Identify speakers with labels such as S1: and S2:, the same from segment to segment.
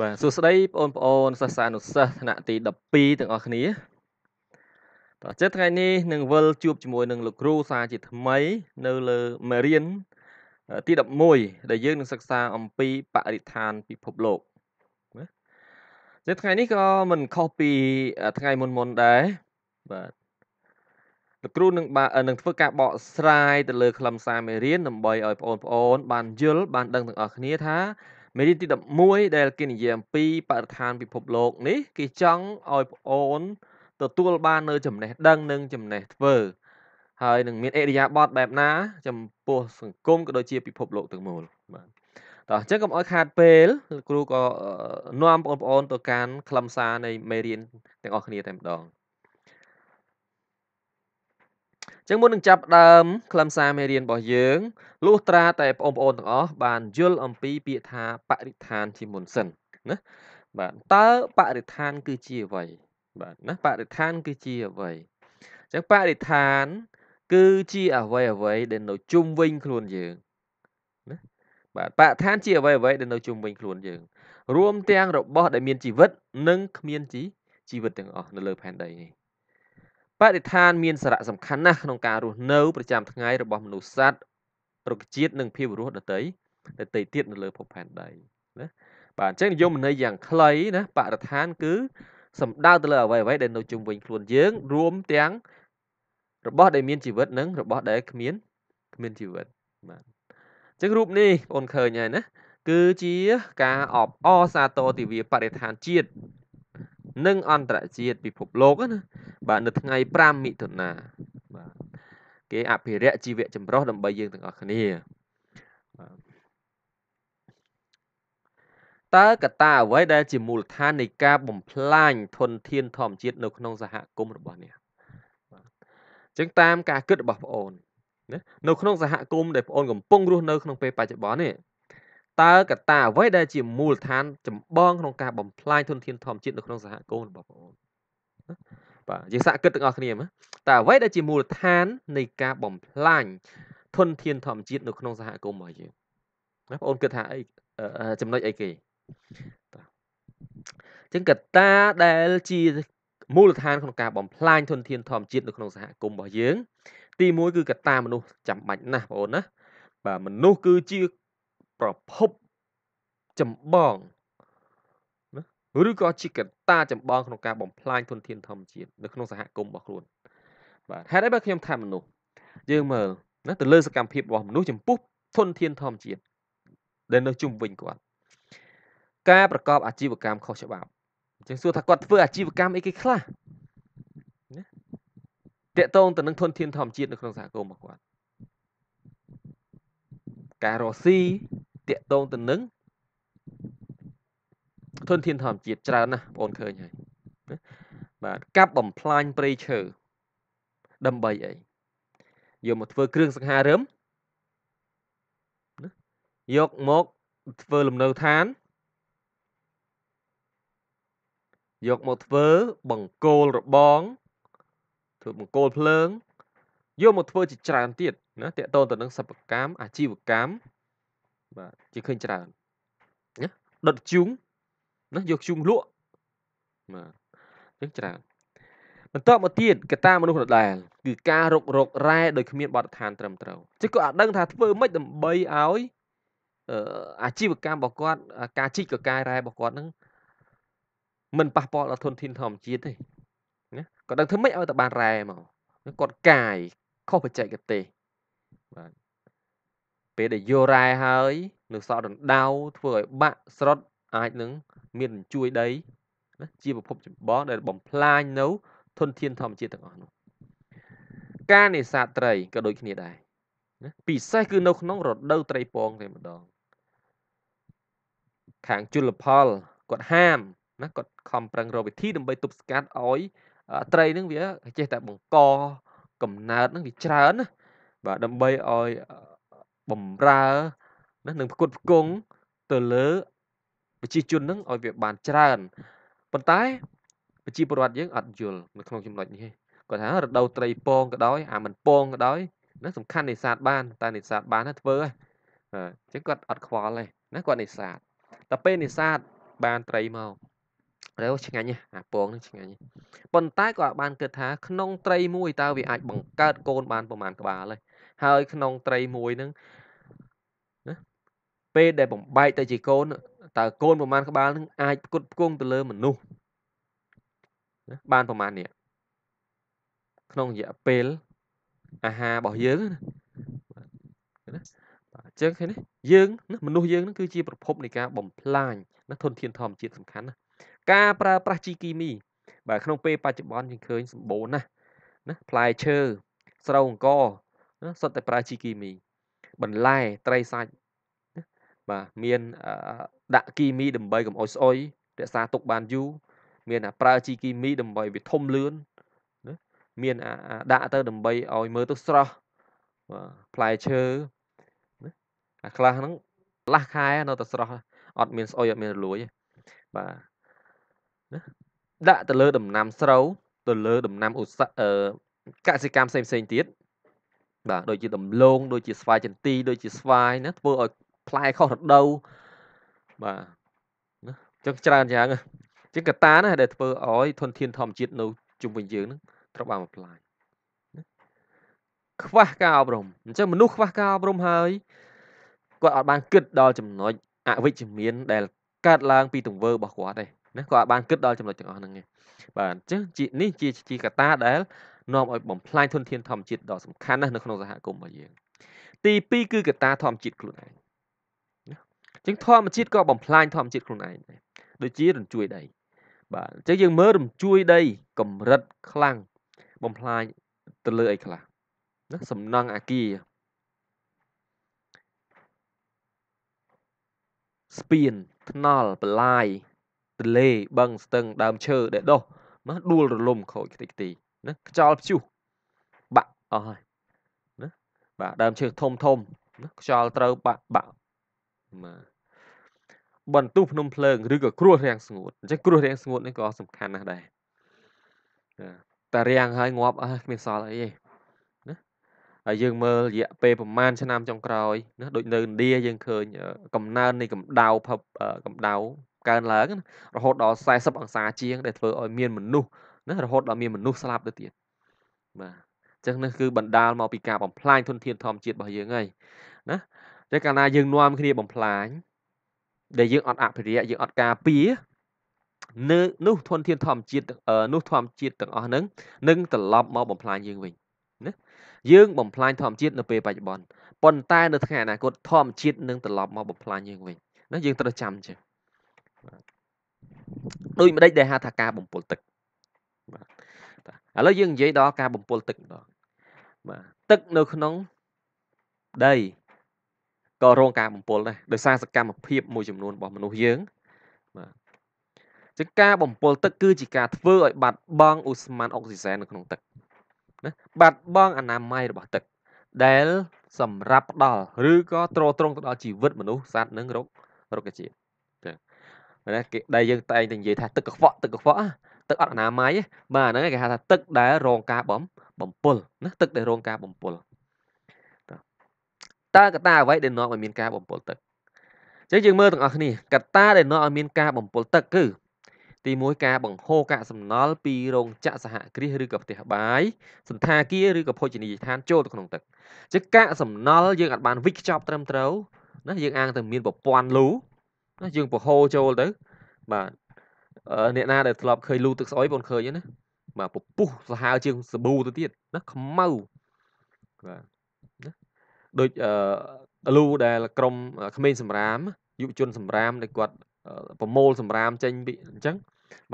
S1: បាទសួស្តីបងប្អូនសិស្សានុសិស្សថ្នាក់ទី12ទាំងអស់គ្នាបាទចិត្តថ្ងៃនេះនឹងវិលជួបជាមួយនឹងលោកគ្រូសាជាថ្មី នៅលើមេរៀនទី11ដែលយើងនឹងសិក្សាអំពីបរិស្ថានពិភពលោកណាចិត្តថ្ងៃនេះក៏មិនខុសពីថ្ងៃមុនមុនដែរបាទលោកគ្រូនឹងនឹងធ្វើការបកស្រាយទៅលើខ្លឹមសារមេរៀនដើម្បីឲ្យបងប្អូន បានយល់បានដឹងទាំងអស់គ្នាថាមេរៀនទី11ដែលគេនិយាយអំពីបរិស្ថានពិភពលោកនេះគេចង់ឲ្យប្អូនទទួលបាននៅចំណេះដឹង និងចំណេះធ្វើហើយ នឹងមានអេរិយាប័តបែបណាចំពោះសង្គមក៏ដូចជាពិភពលោកទាំងមូលបាទតោះអញ្ចឹងកុំឲ្យខាតពេលគ្រូក៏នាំបងប្អូនទៅកាន់ខ្លឹមសារនៃមេរៀនទាំងអស់គ្នាតែម្ដងចឹងមុននឹងចាប់ដើមខ្លឹមសារមេរៀនរបស់យើងលុះត្រាតែបងប្អូនទាំងអស់បានយល់អំពីពាក្យថាបរិស្ថាន ជាមុនសិនណាបាទតើបរិស្ថាន គឺជាអ្វីបាទណាបរិស្ថានគឺជាអ្វីអញ្ចឹងបរិស្ថានគឺជាអ្វីអ្វីដែលនៅជុំវិញខ្លួនយើងណាបាទបរិស្ថានជាអ្វីអ្វីដែលនៅជុំវិញខ្លួនយើងរួមទាំងរបស់ដែលមានជីវិត និងគ្មានជីជីវិតទាំងអស់នៅលើផែនដីនេះបរិស្ថានមានសារៈសំខាន់ណាស់ក្នុងការរស់នៅប្រចាំថ្ងៃរបស់មនុស្សសត្វរុក្ខជាតិនិងភាពរស់ដតីដតីទៀតនៅលើភពផែនដីណាបាទអញ្ចឹងនិយមន័យយ៉ាងខ្លីណាបរិស្ថានគឺសំដៅទៅលើអ្វីអ្វីដែលនៅជុំវិញខ្លួនយើងរួមទាំងរបស់ ដែលមានជីវិតនិង របស់ដែល គ្មាន គ្មានជីវិតបាទអញ្ចឹងរូបនេះបងឃើញហើយណាគឺជាការអបអរសាទរទិវាបរិស្ថានជាតិនិងអន្តរជាតិពិភពលោកណាបាទនៅថ្ងៃ5មិថុនាបាទគេអភិរក្សជីវៈចម្រុះដើម្បីយើងទាំងអស់គ្នាតើកត្តាអ្វីដែលជាមូលដ្ឋាននៃការបំផ្លាញធនធានធម្មជាតិនៅ ក្នុង សហគមន៍របស់អ្នកចឹងតាម ការគិតរបស់បងអូនណានៅក្នុងសហគមន៍ដែលបងអូនកំពុងរស់នៅក្នុងពេលបច្ចុប្បន្ននេះតើកត្តាអ្វីដែលជាមូលដ្ឋានចម្បងក្នុងការបំផ្លាញធនធានធម្មជាតិនៅក្នុងសហគមន៍របស់បងប្អូនបាទយើងសាកគិតទាំងអស់គ្នាមើលតើអ្វីដែលជាមូលដ្ឋាននៃការបំផ្លាញធនធានធម្មជាតិនៅក្នុងសហគមន៍របស់យើងណាបងប្អូនគិតថាអីចំណុចអីគេចឹងកត្តាដែលជាមូលដ្ឋានក្នុងការបំផ្លាញធនធានធម្មជាតិនៅក្នុងសហគមន៍របស់យើង ទី1គឺកត្តាមនុស្សចាំបាច់ណាស់បងប្អូនណាបាទមនុស្សគឺជាប្រភពចម្បងណាឬក៏ជាកត្តាចម្បងក្នុងការបំផ្លាញធនធានធម្មជាតិនៅក្នុងសហគមន៍របស់ខ្លួនបាទហេតុអីបើខ្ញុំថាមនុស្សយើងមើលណាទៅលើសកម្មភាពរបស់មនុស្សចំពោះធនធានធម្មជាតិដែលនៅជុំវិញគាត់ ការ ប្រកបអាជីវកម្មខុសច្បាប់អញ្ចឹងសួរថាគាត់ធ្វើអាជីវកម្ម អីគេខ្លះណាតកតងទៅនឹងធនធានធម្មជាតិនៅ ក្នុងសហគមន៍របស់គាត់ការរស់ស៊ីតកតងទៅនឹងធនធានធម្មជាតិច្រើនណាស់បងប្អូនឃើញហើយបាទកាប់បំផ្លាញព្រៃឈើដើម្បីអីយកមកធ្វើ គ្រឿងសង្ហារឹមយកមកធ្វើ លំនៅឋានយកមកធ្វើ បង្គោលរបង ធ្វើបង្គោលភ្លើង យកមកធ្វើជាច្រើនទៀតណាតកតទៅនឹងសិប្បកម្មអាជីវកម្មបាទជាឃើញច្រើនណាដុតធ្យូងណាយកធ្យូងលក់បាទយើងច្រើនបន្តមកទៀតកតាមនុស្សដដែលគឺការរុករករ៉ែដោយគ្មានបទដ្ឋានត្រឹមត្រូវជិះក៏អត់ដឹងថាធ្វើម៉េចដើម្បីឲ្យអាជីវកម្មរបស់គាត់ការជីកកកាយរ៉ែរបស់គាត់ហ្នឹងមិនប៉ះពាល់ដល់ធនធានធម្មជាតិទេណាគាត់ដឹងធ្វើម៉េចឲ្យតែបានរ៉ែមកគាត់កាយខុសបច្ចេកទេសបាទពេលដែលយករ៉ែហើយនឹងសក់ដណ្ដៅធ្វើឲ្យបាក់ស្រុតអាចនឹងមានជួយដីណាជាប្រភពចម្បងដែលបំផ្លាញនៅធនធាន ធម្មជាតិទាំងអស់នោះការនេសាទត្រីក៏ដូចគ្នាដែរណាពិសេសគឺនៅ ក្នុងរដូវត្រីពងតែម្ដងខាងជលផលគាត់ហាមណាគាត់ខំប្រឹងរកវិធីដើម្បីទប់ស្កាត់ឲ្យ ត្រីនឹងវាចេះតែបង្កកំណើតនឹងវាច្រើនណាបាទដើម្បីឲ្យបំរើណានឹងផ្គត់ផ្គង់ទៅលើប្រជាជននឹងឲ្យវាបានច្រើនប៉ុន្តែប្រជាពលរដ្ឋយើងអត់យល់នៅក្នុងចំណុចនេះទេគាត់ថារដូវត្រី ពងក៏ដោយ អាមិនពងក៏ដោយណាសំខាន់នេសាទបានតែនេសាទបានណាធ្វើហើយអញ្ចឹងគាត់អត់ខ្វល់ទេណាគាត់នេសាទតែពេលនេសាទបានត្រីមករើឆ្ងាញ់អាពងនឹងឆ្ងាញ់ប៉ុន្តែក៏បានគិតថាក្នុងត្រីមួយតើវាអាចបង្កើតកូនបានប្រមាណក្បាលហើយហើយក្នុងត្រីមួយនឹងពេលដែលបំបែកទៅជាកូនតើកូន ប្រមាណក្បាលនឹងអាចផ្គត់ផ្គង់ទៅលើមនុស្សបានប្រមាណនេះក្នុងរយៈពេលអាហាររបស់យើងណាអញ្ចឹងឃើញទេយើងមនុស្សយើងនឹងគឺជាប្រភពនៃការបំផ្លាញណាធនធានធម្មជាតិសំខាន់ណាការប្រើប្រាស់ជីគីមី បាទក្នុងពេលបច្ចុប្បន្នយើងឃើញសម្បូរណាស់ណាផ្លែឈើស្រូវអង្ករណាសុទ្ធតែ ប្រើជីគីមី បន្លែត្រីសាច់បាទមានដាក់គីមីដើម្បីកុំអុយស្អុយរក្សាទុកបានយូរមានអាប្រើជីគីមីដើម្បីវាធំលឿនមានអាដាក់ទៅដើម្បីឲ្យមើលទៅស្រស់បាទផ្លែឈើអាខ្លះហ្នឹងឡាស់ខែនៅតែស្រស់អត់មានស្អុយអត់មានរលួយបាទណាដាក់ទៅលើដំណាំស្រូវទៅលើដំណាំឧស្សាហ៍កសិកម្មផ្សេងផ្សេងទៀតបាទដូចជាដំឡូងដូចជាស្វាយចន្ទីដូចជាស្វាយណាធ្វើឲ្យផ្លែខុសរដូវបាទអញ្ចឹងច្រើនយ៉ាងជាកតាណាដែលធ្វើឲ្យធនធានធម្មជាតិនៅជុំវិញយើងហ្នឹងត្រូវបានបំផ្លាញខ្វះការអប់រំអញ្ចឹងមនុស្សខ្វះការអប់រំហើយគាត់អាចបានគិតដល់ចំណុចអវិជ្ជមាន ដែលកើតឡើងពីទង្វើរបស់គាត់ទេណាគាត់អាចបានគិតដល់ចំណុចទាំងអស់ហ្នឹងឯងបាទអញ្ចឹងជានេះជាជាកតាដែលនាំឲ្យបំផ្លាញធនធានធម្មជាតិដ៏សំខាន់ណាស់នៅក្នុងសហគមន៍របស់យើងទី2គឺកតា ធម្មជាតិខ្លួនឯងចឹងធម្មជាតិក៏បំផ្លាញធម្មជាតិខ្លួនឯងដែរដូចជារំជួយដី បាទអញ្ចឹងយើងមើលរំជួយដី កម្រិតខ្លាំងបំផ្លាញទៅលើអីខ្លះណាសំណង់អាគារស្ពានថ្នល់បលាយទលេបឹងស្ទឹង ដើមឈើដែលដុះមកដួល រលំខូចខ្ទេចខ្ទីណាខ្យល់ព្យុះបាក់អស់ហើយណាបាទដើមឈើធំធំណាខ្យល់ត្រូវបាក់បាក់បាទបន្ទុះភ្នំភ្លើងឬក៏គ្រោះរាំងស្ងួតអញ្ចឹងគ្រោះរាំងស្ងួតនេះក៏សំខាន់ណាស់ដែរតែរាំងហើយងាប់អស់គ្មានសល់អីទេណាហើយយើងមើលរយៈពេលប្រហែលឆ្នាំចុងក្រោយណាដូចនៅឥណ្ឌាយើងឃើញកំណើននៃកម្ដៅភពកម្ដៅកើនឡើងរហូតដល់40អង្សាជាងដែលធ្វើឲ្យមានមនុស្សណារហូតដល់មានមនុស្សស្លាប់ទៅទៀតបាទអញ្ចឹងនេះគឺបណ្ដាលមកពីការបំផ្លាញធនធានធម្មជាតិរបស់យើងហើយណាតែកាលណាយើងនាំគ្នា បំផ្លាញដែលយើងអត់អភិរក្សយើងអត់ការពារនៅនោះធនធានធម្មជាតិនោះធម្មជាតិទាំងអស់ហ្នឹងនឹងត្រឡប់មកបំផ្លាញយើងវិញណាយើងបំផ្លាញធម្មជាតិនៅពេលបច្ចុប្បន្នប៉ុន្តែនៅថ្ងៃអនាគតធម្មជាតិនឹងត្រឡប់មកបំផ្លាញយើងវិញណាយើងត្រូវចាំចឹងដូចម្ដេចដែលហៅថាការបំពុលទឹកបាទឥឡូវយើងនិយាយដល់ការបំពុលទឹកម្ដងបាទទឹកនៅក្នុងដីក៏រងការបំពុលដែរដោយសារសកម្មភាព មួយចំនួនរបស់មនុស្សយើងបាទចឹងការបំពុលទឹកគឺជាការធ្វើឲ្យបាត់បង់ឧស្ម័នអុកស៊ីសែននៅក្នុងទឹកណាបាត់បង់អនាម័យរបស់ទឹកដែល សម្រាប់ផ្ដល់ឬក៏ទ្រទ្រង់ទៅដល់ជីវិតមនុស្សសត្វនិងរុក្ខរុក្ខជាតិចា៎ណាគេដែលយើងតែងតែនិយាយថាទឹកកខ្វក់ទឹកកខ្វក់ទឹកអត់អនាម័យបាទហ្នឹងគេហៅថាទឹកដែលរងការបំបំពុលណាទឹកដែលរងការបំពុលតើកត្តាអ្វីដែលនាំឲ្យមានការបំពុលទឹកអញ្ចឹងយើងមើលទាំងអស់គ្នាកត្តាដែលនាំឲ្យមាន ការបំពុលទឹកគឺទី1ការបង្ហូរកាកសំណល់ពីរោងចក្រសហគ្រាសឬក៏ផ្ទះបាយសន្តាគារឬក៏ភោជនីយដ្ឋានចូលទៅក្នុងទឹកអញ្ចឹងកាកសំណល់យើងអាចបានវិចខ្ចប់ត្រឹមត្រូវណាយើងអាងតែមាន ប្រព័ន្ធលូណាយើងបង្ហូរចូលទៅបាទអ្នកណាដែលធ្លាប់ឃើញលូទឹកស្អុយបងឃើញណាបាទពពុះសាហាវជាងសាប៊ូទៅទៀតណាខ្មៅបាទដូចលូដែលក្រមក្មេងសម្រាមយុវជនសម្រាមដែលគាត់ប្រមូលសម្រាមចេញពីអញ្ចឹង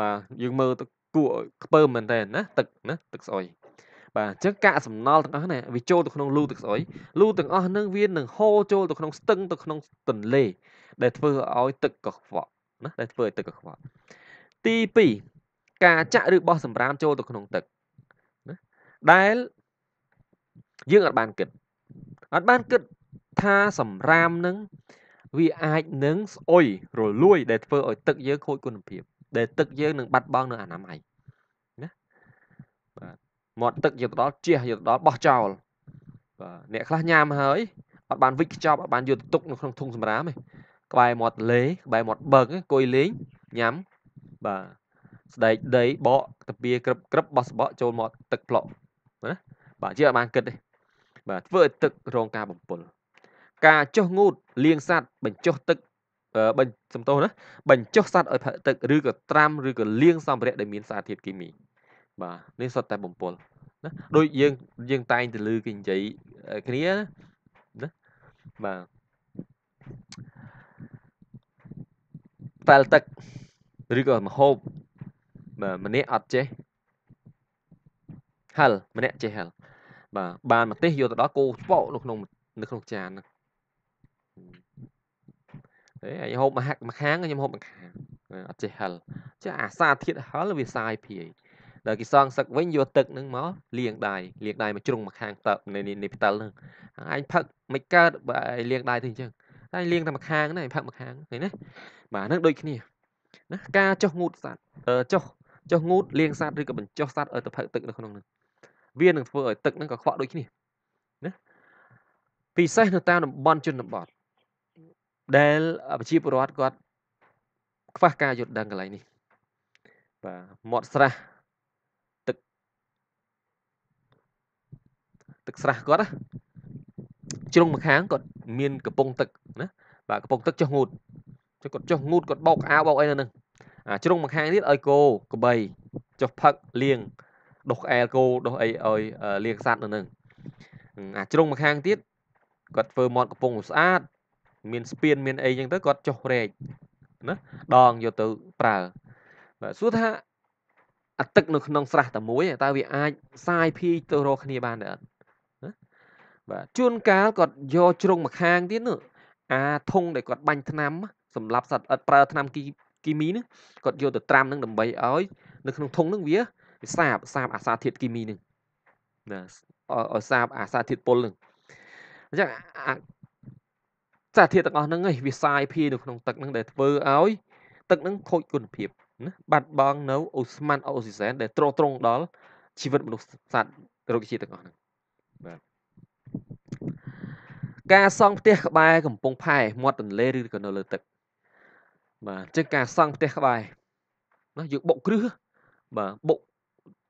S1: បាទយើងមើលទៅគួរខ្ពើមមែនតើណាទឹកណាទឹកស្អុយបាទអញ្ចឹងកាកសំណល់ទាំងអស់នេះវាចូលទៅក្នុងលូទឹកស្អុយលូទាំងអស់នឹងវានឹងហូរចូលទៅក្នុងស្ទឹងទៅក្នុងទន្លេដែលធ្វើឲ្យទឹកកខ្វក់ណាដែលធ្វើឲ្យទឹកកខ្វក់ទី2ការចាក់ឬបោះសម្រាមចូលទៅក្នុងទឹកណាដែលយើងអត់បានគិតអត់បានគិតថាសម្រាមនឹងវាអាចនឹងស្អុយរលួយដែលធ្វើឲ្យទឹកយើងខូចគុណភាពដែលទឹកយើងនឹងបាត់បង់នៅអនាម័យណាបាទមាត់ទឹកយកទៅដល់ជះយកទៅដល់បោះចោលបាទអ្នកខ្លះញ៉ាំហើយអត់បានវិចខ្ចប់អត់បានយកទៅទុកនៅក្នុងធុងសម្រាមទេក្បែរមាត់ទលេក្បែរមាត់បឹងអង្គុយលេងញ៉ាំបាទស្ដែកដីបកតាពីក្រឹបក្រឹបបោះសបកចូលមាត់ទឹកផ្លក់ណាបាទជាអត់បានគិតទេបាទធ្វើឲ្យទឹករងការបំពុលការចុះងូតលាងសัตว์បញ្ចុះទឹកបញ្សំទោសណាបញ្ចុះសัตว์ឲ្យផឹកទឹកឬក៏ត្រាំឬក៏លាងសម្ភារៈដែលមានសារធាតុគីមីបាទនេះសុទ្ធតែ បំពុលណាដូចយើងយើងតែងទៅលើគេនិយាយគ្នាណាបាទផ្ដាល់ទឹកឬក៏មហូបបាទម្នាក់អត់ចេះហិលម្នាក់ចេះហិលបាទបានម្ទេសយកទៅដល់គោឆ្ពោកនៅក្នុងនៅក្នុងចានហ្នឹងអេឯងហូបមកហាក់មកខាងខ្ញុំហូបមកខាងអត់ចេះហិលចេះអាសាធាតហិលវាសាយភាយដល់គេសងសឹកវិញយកទឹកហ្នឹងមកលាងដៃលាងដៃមកជ្រុងមកខាងតើនៃនៃផ្ទិលហ្នឹងឯងផឹកមិនកើតបើឯងលាងដៃទៅអញ្ចឹងតែលាងតែមកខាងណាឯងផឹកមកខាងឃើញណាបាទហ្នឹងដូចគ្នាណាការចុះងូតសัตว์ចុះចុះងូតលាងសัตว์ឬក៏បញ្ចុះសัตว์ឲ្យទៅផឹកទឹកនៅក្នុងហ្នឹងវានឹងធ្វើឲ្យទឹកហ្នឹងក៏ខ្វក់ដូចគ្នាណាពិសេសនៅតាមតំបន់ជនបទដែលប្រជាពលរដ្ឋគាត់ខ្វះការយល់ដឹងកន្លែងនេះបាទមាត់ស្រះទឹកទឹកស្រះគាត់ណាជ្រុងម្ខាងគាត់មានកំពង់ទឹកណាបាទកំពង់ទឹកចុះងូតគាត់ចុះងូតគាត់បោកអាវបោកអីនៅនឹងអាជ្រុងម្ខាងទៀតឲ្យគោក្របីចុះផឹកលៀងដុសអែលគោដុសអីឲ្យលាងសัตว์នៅនឹងអាជ្រុងម្ខាងទៀតគាត់ធ្វើមាត់កំពង់ស្អាត មានស្ពានមានអីចឹងទៅគាត់ចុះរែកណាដងយកទៅប្រើបាទសួរថាអាទឹកនៅ ក្នុងស្រះតែមួយតើវាអាចសាយភីទៅរកគ្នាបានទេអត់ណាបាទជួនកាលគាត់យកជ្រុងម្ខាងទៀតនោះអាធុងដែលគាត់បាញ់ថ្នាំសម្រាប់សត្វអត់ប្រើថ្នាំគីគីមីនេះគាត់យកទៅត្រាំនឹងដើម្បីឲ្យ នៅក្នុងធុងនឹងវាវាសាបសាបអាសាធាតុគីមីនឹងណាឲ្យសាបអាសាធាតុពុលនឹងអញ្ចឹងសារធាតុទាំងអស់ហ្នឹងវាសាយភាយនៅក្នុងទឹកហ្នឹងដែលធ្វើឲ្យ ទឹកហ្នឹងខូចគុណភាពណាបាត់បង់នៅអូស្មန်អូស៊ីសែនដែលត្រង់ត្រង់ដល់ជីវិតមនុស្សសត្វរុក្ខជាតិទាំងអស់ហ្នឹងបាទការសង់ផ្ទះក្បែរកំពង់ផែមាត់ទន្លេឬក៏នៅលើទឹកបាទអញ្ចឹងការសង់ផ្ទះក្បែរណាយើងបុកគ្រឹះបាទបុក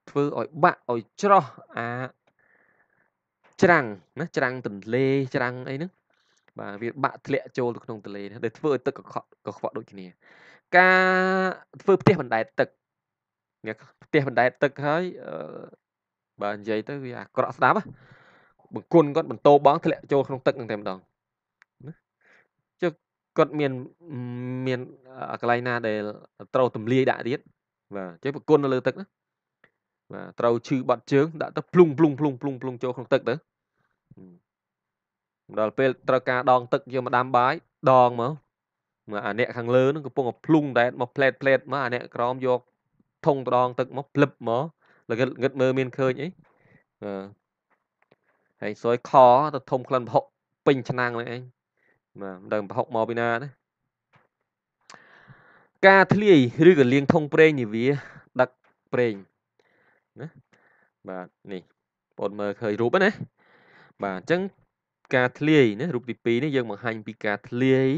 S1: ធ្វើឲ្យបាក់ឲ្យច្រោះអាច្រាំងណាច្រាំងទន្លេច្រាំងអីហ្នឹងបាទវា បាក់ធ្លាក់ចូលទៅក្នុងទន្លេហ្នឹងដែលធ្វើឲ្យទឹកកខ្វក់កខ្វក់ដូចគ្នា ការធ្វើផ្ទះបណ្ដែតទឹកផ្ទះបណ្ដែតទឹកហើយបាទនិយាយទៅវាអាក្រក់ស្ដាប់បង្គន់គាត់បន្តបងធ្លាក់ចូលក្នុងទឹកហ្នឹងតែម្ដងចុះគាត់មានមានកន្លែងណាដែលត្រូវទម្លាយដាក់ទៀតបាទចេះបង្គន់នៅលើ ទឹកណាបាទត្រូវឈឺបាត់ជើងដាក់ទៅភ្លុងភ្លុងភ្លុងភ្លុងភ្លុងចូលក្នុងទឹកទៅដល់ពេលត្រូវការដងទឹកយកមកដាំបាយដងមកមកអាអ្នកខាងលើនឹងកំពុងភ្លុងដែតមកផ្លែតផ្លែតមកអាអ្នកក្រោមយកធុងដងទឹកមកភ្លឹបមកលកងឹតមើលមានឃើញអីបាទហើយសួយខទៅធុំក្លិនប្រហុកពេញឆ្នាំងហ្នឹងឯងបាទមិនដឹងប្រហុកមកពីណាណាការធ្លាយឬក៏លាងធុងប្រេងនេះវាដឹកប្រេងណាបាទនេះបងមើលឃើញរូបណាបាទអញ្ចឹងការធ្លាយណារូបទី2នេះយើងបង្ហាញពីការធ្លាយ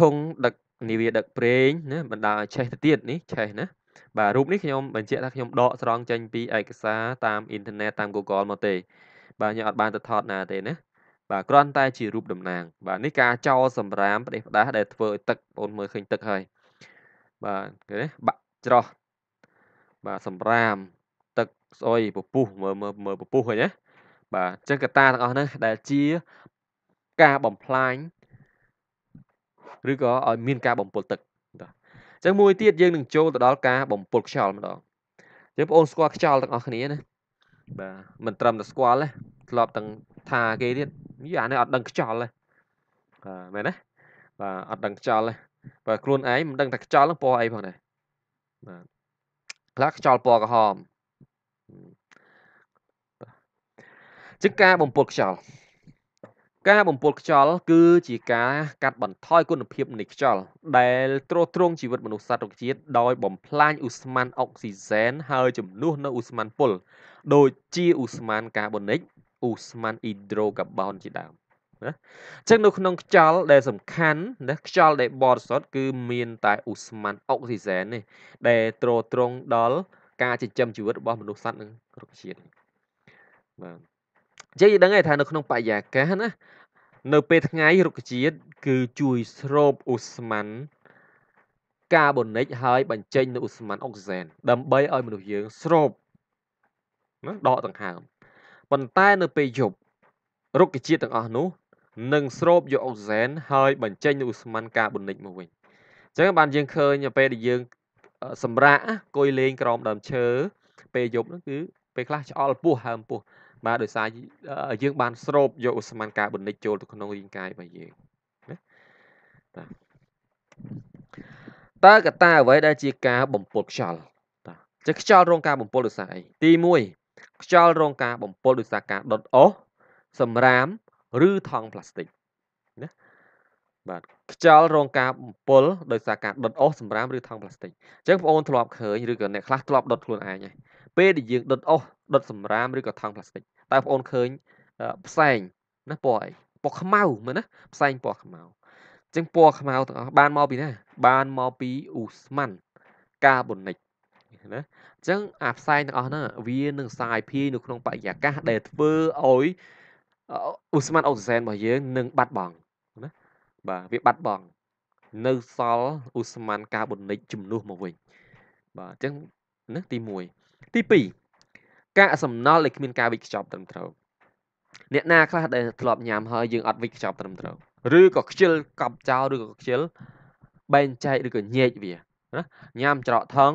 S1: ធុងដឹកនាវាដឹកប្រេងណាបណ្ដាឲ្យឆេះទៅទៀតនេះឆេះណាបាទរូបនេះខ្ញុំបញ្ជាក់ថាខ្ញុំដកស្រង់ចេញពីឯកសារតាមអ៊ីនធឺណិតតាម Google មកទេ បាទខ្ញុំអត់បានទៅថតណាទេណាបាទគ្រាន់តែជារូបតំណាងបាទនេះការចោលសម្រាមផ្ដេសផ្ដាសដែលធ្វើឲ្យទឹកបងមើលឃើញទឹកហើយបាទឃើញទេបាក់ច្រោះបាទសម្រាមទឹកស្អុយពពុះមើលមើលពពុះឃើញណាបាទអញ្ចឹងកតាទាំងអស់ហ្នឹងដែល ជាការបំផ្លាញឬក៏ឲ្យមាន ការបំពុលទឹកបាទអញ្ចឹងមួយទៀតយើងនឹងចូលទៅដល់ការបំពុលខ្យល់ម្ដងអញ្ចឹងបងប្អូនស្គាល់ខ្យល់ទាំងអស់គ្នាណាបាទមិនត្រឹមតែស្គាល់ទេធ្លាប់ទាំងថាគេទៀតយីអានេះអត់ដឹងខ្យល់ទេបាទមែនទេបាទអត់ដឹងខ្យល់ទេបើខ្លួនឯងមិនដឹងថាខ្យល់ហ្នឹងពណ៌អីផងដែរបាទខ្លះខ្យល់ពណ៌ក្រហមជាការបំពុលខ្យល់ការបំពុលខ្យល់គឺជាការកាត់បន្ថយគុណភាពនៃខ្យល់ដែលទ្រទ្រង់ជីវិតមនុស្សសត្វរុក្ខជាតិដោយបំផ្លាញឧស្ម័នអុកស៊ីសែនហើយជំនួសនៅឧស្ម័នពុលដូចជាឧស្ម័នកាបូនិកឧស្ម័នអ៊ីដ្រូកាបូនជាដើមណាអញ្ចឹងនៅក្នុងខ្យល់ដែលសំខាន់ណាខ្យល់ដែលបរិសុទ្ធគឺមានតែឧស្ម័នអុកស៊ីសែននេះ ដែលទ្រទ្រង់ដល់ការចិញ្ចឹមជីវិតរបស់មនុស្សសត្វនិងរុក្ខជាតិបាទអញ្ចឹងយើងដឹងហើយថានៅក្នុងបរិយាកាសណានៅពេលថ្ងៃរុក្ខជាតិគឺជួយស្រូបឧស្ម័នកាបូនិកហើយ បញ្ចេញនូវឧស្ម័នអុកស៊ីសែនដើម្បីឲ្យមនុស្សយើងស្រូបណាដកដង្ហើមប៉ុន្តែនៅពេលយប់រុក្ខជាតិទាំងអស់នោះនិងស្រូបយកអុកស៊ីហ្សែនហើយបញ្ចេញនូវឧស្ម័នកាបូនិកមកវិញអញ្ចឹងបាន យើងឃើញពេលដែលយើង សម្រាកអង្គុយលេងក្រោមដើមឈើពេលយប់ហ្នឹងគឺពេលខ្លះឆ្អល់ពោះហើមពោះបាទដោយសារយើង បានស្រូបយកឧស្ម័នកាបូនិកចូលទៅក្នុងរាងកាយរបស់យើងណាបាទតើកត្តាអ្វីដែលជាការបំពុលខ្យល់តាចឹងខ្យល់រងការបំពុលដោយសារអីទី1ខ្យល់រងការបំពុលដោយសារការដុតអុសសម្រាមឬថង់ផ្លាស្ទិកណាបាទខ្យល់រងការបំពុលដោយសារការដុតអុសសម្រាមឬថង់ផ្លាស្ទិកអញ្ចឹងបងអូនធ្លាប់ឃើញឬក៏អ្នកខ្លះធ្លាប់ដុតខ្លួនឯងហើយពេលដែលយើងដុតអុសដុតសម្រាមឬក៏ថង់ផ្លាស្ទិកតើបងអូនឃើញផ្សែងណាពណ៌អីពណ៌ខ្មៅមែនណាផ្សែងពណ៌ខ្មៅអញ្ចឹងពណ៌ខ្មៅទាំងអស់បានមកពីណាបានមកពីឧស្ម័នកាបូនិកណាអញ្ចឹងអាផ្សែងទាំងអស់ហ្នឹងវានឹងសាយភាយនៅក្នុងបរិយាកាសដែលធ្វើឲ្យឧស្ម័នអូសែនរបស់យើងនឹងបាត់បង់ណាបាទវាបាត់បង់នៅសល់ឧស្ម័នកាបូនិកជំនួសមកវិញបាទអញ្ចឹងណាទី1ទី2កាកសំណល់ដែលគ្មាន ការវេចខ្ចប់ត្រឹមត្រូវអ្នកណាខ្លះដែលធ្លាប់ញ៉ាំហើយយើងអត់វេចខ្ចប់ត្រឹមត្រូវឬក៏ខ្ជិលកប់ចោលឬក៏ខ្ជិលបែងចែកឬក៏ញែកវាណាញ៉ាំច្រកថង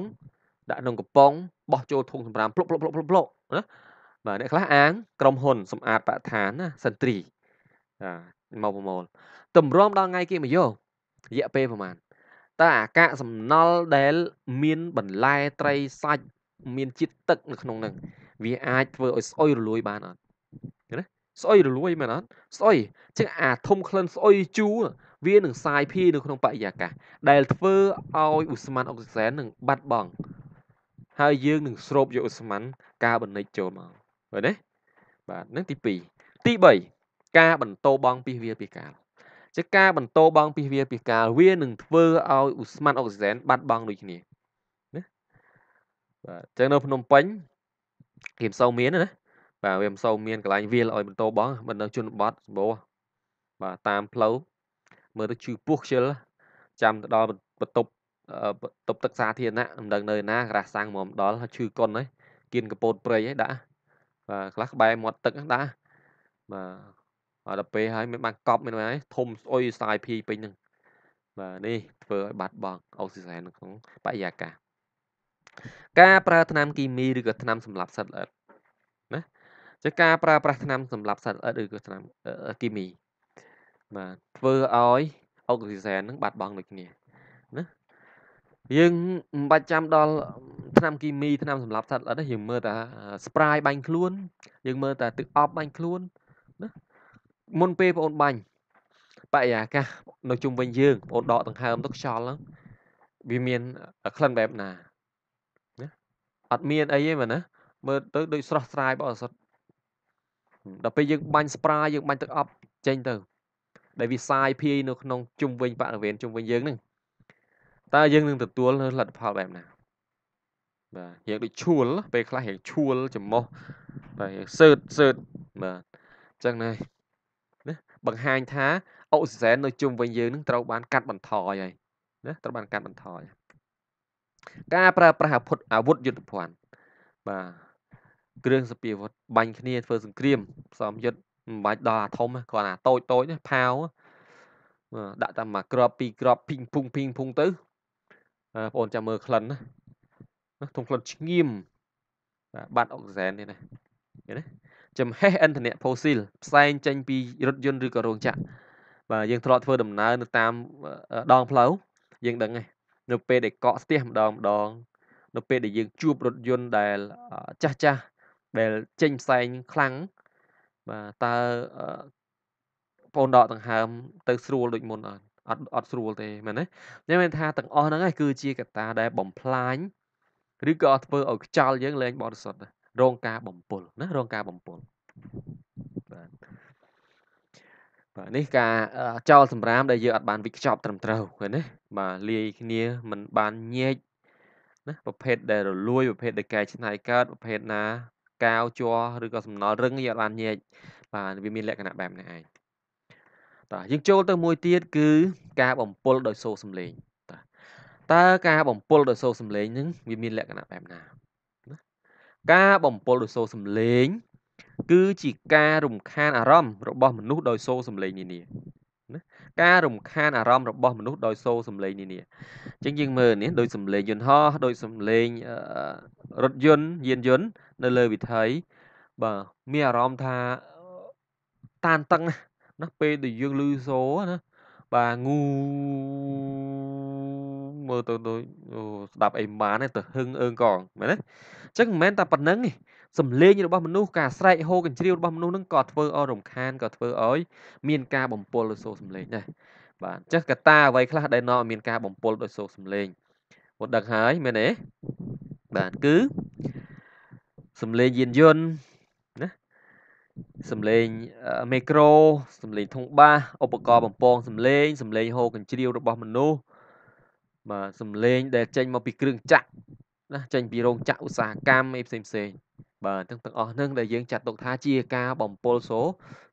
S1: ដាក់ក្នុងកំប៉ុងបោះចូលធុងសម្រាមភ្លុកភ្លុកភ្លុកភ្លុកណាបាទអ្នកខ្លះអាងក្រុមហ៊ុនសម្អាតបឋានណាសិនទ្រីបាទមកប្រមូលតម្រាំដល់ថ្ងៃគេមកយករយៈពេលប្រហែលតើអាកាសសំណល់ដែលមានបន្លែត្រីសាច់មានជាតិទឹកនៅក្នុងហ្នឹងវាអាចធ្វើឲ្យស្អុយរលួយបានអត់ណាស្អុយរលួយមែនអត់ស្អុយជាង អាធំក្លិនស្អុយជូរវានឹងសាយភាយនៅក្នុងបរិយាកាសដែលធ្វើឲ្យឧស្ម័នអុកស៊ីសែននឹងបាត់បង់ហើយយើងនឹងស្រូបយកឧស្ម័នកាបូនិកចូលមកឃើញទេបាទនឹងទី2ទី3ការបន្តបងពីវាពីកាលជាការបន្តបងពីវាពីកាលវានឹងធ្វើឲ្យឧស្ម័នអុកស៊ីហ្សែនបាត់បង់ដូចគ្នាណាបាទអញ្ចឹងនៅភ្នំពេញគេមិនសូវមានណាបាទវាមិនសូវមានកន្លែងវាលឲ្យបន្តបងមិននៅជនបទសម្បូរបាទតាមផ្លូវមើលទៅឈឺពោះខ្ជិលចាំទៅដល់បន្ទប់បន្ទប់ទឹកសាធារណៈមិនដឹងនៅណាក្រាស់សាំងមកដល់ឈឺកុនហើយគៀនកពតព្រៃហើយដាក់បាទខ្លះក្បែរមាត់ទឹកហ្នឹងដែរបាទដល់ពេលហើយមានបានកប់មានហ្នឹងហើយធំស្អុយស្អាយភីពេញហ្នឹងបាទនេះធ្វើឲ្យបាត់បង់អុកស៊ីសែននៅក្នុងបរិយាកាសការប្រើថ្នាំ គីមីឬក៏ថ្នាំសម្លាប់សត្វល្អិតណាជាការប្រើប្រាស់ថ្នាំសម្លាប់សត្វល្អិតឬក៏ថ្នាំគីមីបាទធ្វើឲ្យអុកស៊ីសែននឹងបាត់បង់ដូចគ្នាណាយើងមិនបាច់ចាំដល់ឆ្នាំ គីមីឆ្នាំសម្លាប់សត្វល្អិតទេយើងមើលតែ spray បាញ់ខ្លួនយើងមើលតែទឹកអប់បាញ់ខ្លួនណាមុនពេលបងអូនបាញ់បរិយាកាសនៅជុំវិញយើងបងអូនដកដង្ហើមទៅខ្យល់ហ្នឹងវាមានក្លិនបែបណាណាអត់មានអីទេមែនណាមើលទៅដូចស្រស់ស្រាយបរិសុទ្ធដល់ពេលយើងបាញ់ spray យើងបាញ់ទឹកអប់ចេញទៅ ដែលវាសាយភាយនៅក្នុងជុំវិញបរិវេណជុំវិញយើងហ្នឹងតើយើងនឹងទទួលនៅលទ្ធផលបែបណាបាទរៀងដូចឈួល ពេលខ្លះរៀងឈួលចំមុះបាទរៀងសើតសើតបាទអញ្ចឹងណាណាបង្ហាញថាអុកស៊ីសែននៅជុំវិញយើងនឹងត្រូវបានកាត់បន្ថយហើយណាត្រូវបានកាត់បន្ថយការប្រើប្រាស់អាវុធអាវុធយុទ្ធភ័ណ្ឌបាទគ្រឿងសពាវុធបាញ់គ្នាធ្វើសង្គ្រាមផ្សំយុទ្ធមិនបាច់ដល់អាធំគ្រាន់តែតូចតូចផាវដាក់តែមួយក្របពីរក្របភីងភុងភីងភុងទៅបងចាំមើលក្លិនណាណាធំក្លិនឈ្ងៀមបាទបាត់អុកស៊ីសែននេះណាឃើញទេចំហេះឥន្ធនៈផូស៊ីលផ្សែងចេញពីរថយន្តឬក៏រោងចក្របាទយើងធ្លាប់ធ្វើ ដំណើរ នៅតាមដងផ្លូវយើងដឹងហើយនៅពេលដែលកក់ស្ទះម្ដងម្ដងនៅពេលដែលយើង ជួបរថយន្តដែលចាស់ចាស់ដែលចេញផ្សែងខ្លាំងបាទតើបងដកដង្ហើមទៅស្រួលដូចមុនអត់អត់អត់ស្រួលទេមែនទេខ្ញុំមានថាទាំងអស់ហ្នឹងឯងគឺជាកត្តាដែលបំផ្លាញឬក៏ធ្វើឲ្យខ្ចោលយើងលែងបរិសុទ្ធរងការបំពុលណារងការបំពុលបាទបាទនេះការចោលសម្រាមដែលយើងអត់បានវិខ្ចប់ត្រឹមត្រូវឃើញទេបាទលាយគ្នាមិនបានញែកណាប្រភេទដែលរលួយប្រភេទដែលកែច្នៃកើតប្រភេទណាកាវជ័រឬក៏សំណល់រឹងយើងអត់បានញែកបាទវាមានលក្ខណៈបែបនេះឯងតាយើងចូលទៅមួយទៀតគឺការបំពុលដោយសូរសំឡេងតាតើការបំពុលដោយសូរសំឡេងហ្នឹងវាមានលក្ខណៈបែបណាណាការបំពុលដោយសូរសំឡេងគឺជាការរំខានអារម្មណ៍របស់មនុស្សដោយសូរសំឡេងនានាណាការរំខានអារម្មណ៍របស់មនុស្សដោយសូរសំឡេងនានាអញ្ចឹងយើងមើលនេះដោយសំឡេងយន្តហោះដោយសំឡេងរថយន្តយានយន្តនៅលើវិថីបាទមានអារម្មណ៍ថាតានតឹងណាស់ណាពេលដែលយើងឮសូរណាបាទងូមើលទៅដូចស្ដាប់អីម៉ានទៅហឹងអើងកងមែនទេអញ្ចឹងមិនមែនតែប៉ុណ្្នឹងទេសំលេងរបស់មនុស្សការស្រែកហូរកញ្ជ្រៀវរបស់មនុស្សនឹងក៏ធ្វើឲ្យរំខានក៏ធ្វើឲ្យ មានការបំពុលដោយសូរសំលេងដែរបាទអញ្ចឹងកតាអ្វីខ្លះដែលនាំឲ្យមានការបំពុលដោយសូរសំលេងមកដឹងហើយមែនទេបាទគឺសំលេងយានយន្តសំឡេងមីក្រូសំឡេងធុងបាសឧបករណ៍បំពងសំឡេងសំឡេងហូរកញ្ជ្រៀវរបស់មនុស្សបាទសំឡេង ដែលចេញមកពីគ្រឿងចាក់ ណាចេញពីរោងចក្រឧស្សាហកម្មអីផ្សេងផ្សេងបាទទាំងទាំងអស់ហ្នឹងដែលយើងចាត់ទុកថាជាការបំពល់សូ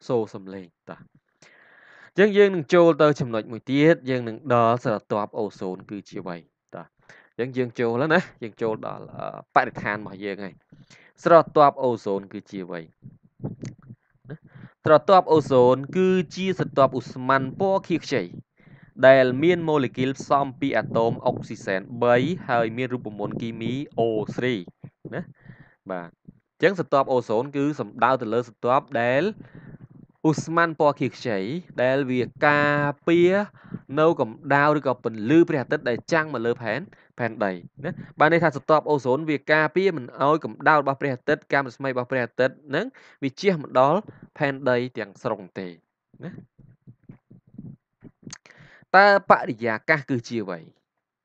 S1: សូសំឡេងតាអញ្ចឹងយើងនឹងចូលទៅ ចំណុចមួយទៀតយើងនឹងដល់ស្រទាប់អូសូន គឺជាអ្វីតាអញ្ចឹងយើងចូលហើយណាយើងចូលដល់បរិស្ថានរបស់យើងហើយស្រទាប់អូសូនគឺជាអ្វីស្រទាប់អូសូនគឺជាស្រទាប់ឧស្ម័នពណ៌ខៀវខ្ចីដែល មានម៉ូលេគុលផ្សំពីអាតូមអុកស៊ីសែន3ហើយមានរូបមន្តគីមី O3 ណាបាទអញ្ចឹងស្រទាប់អូសូនគឺសំដៅទៅលើស្រទាប់ដែលឧស្ម័នពណ៌ខៀវខ្ចីដែលវាការពារនៅកម្ដៅឬក៏ពន្លឺព្រះអាទិត្យដែលចាំងមកលើផែនផែនដីណាបានន័យថាសន្ទប់អូសូនវាការពារមិនឲ្យកម្ដៅរបស់ព្រះអាទិត្យកាំរស្មីរបស់ព្រះអាទិត្យនឹងវាជះមកដល់ផែនដីទាំងស្រុងទេណាតើបរិយាកាសគឺជាអ្វី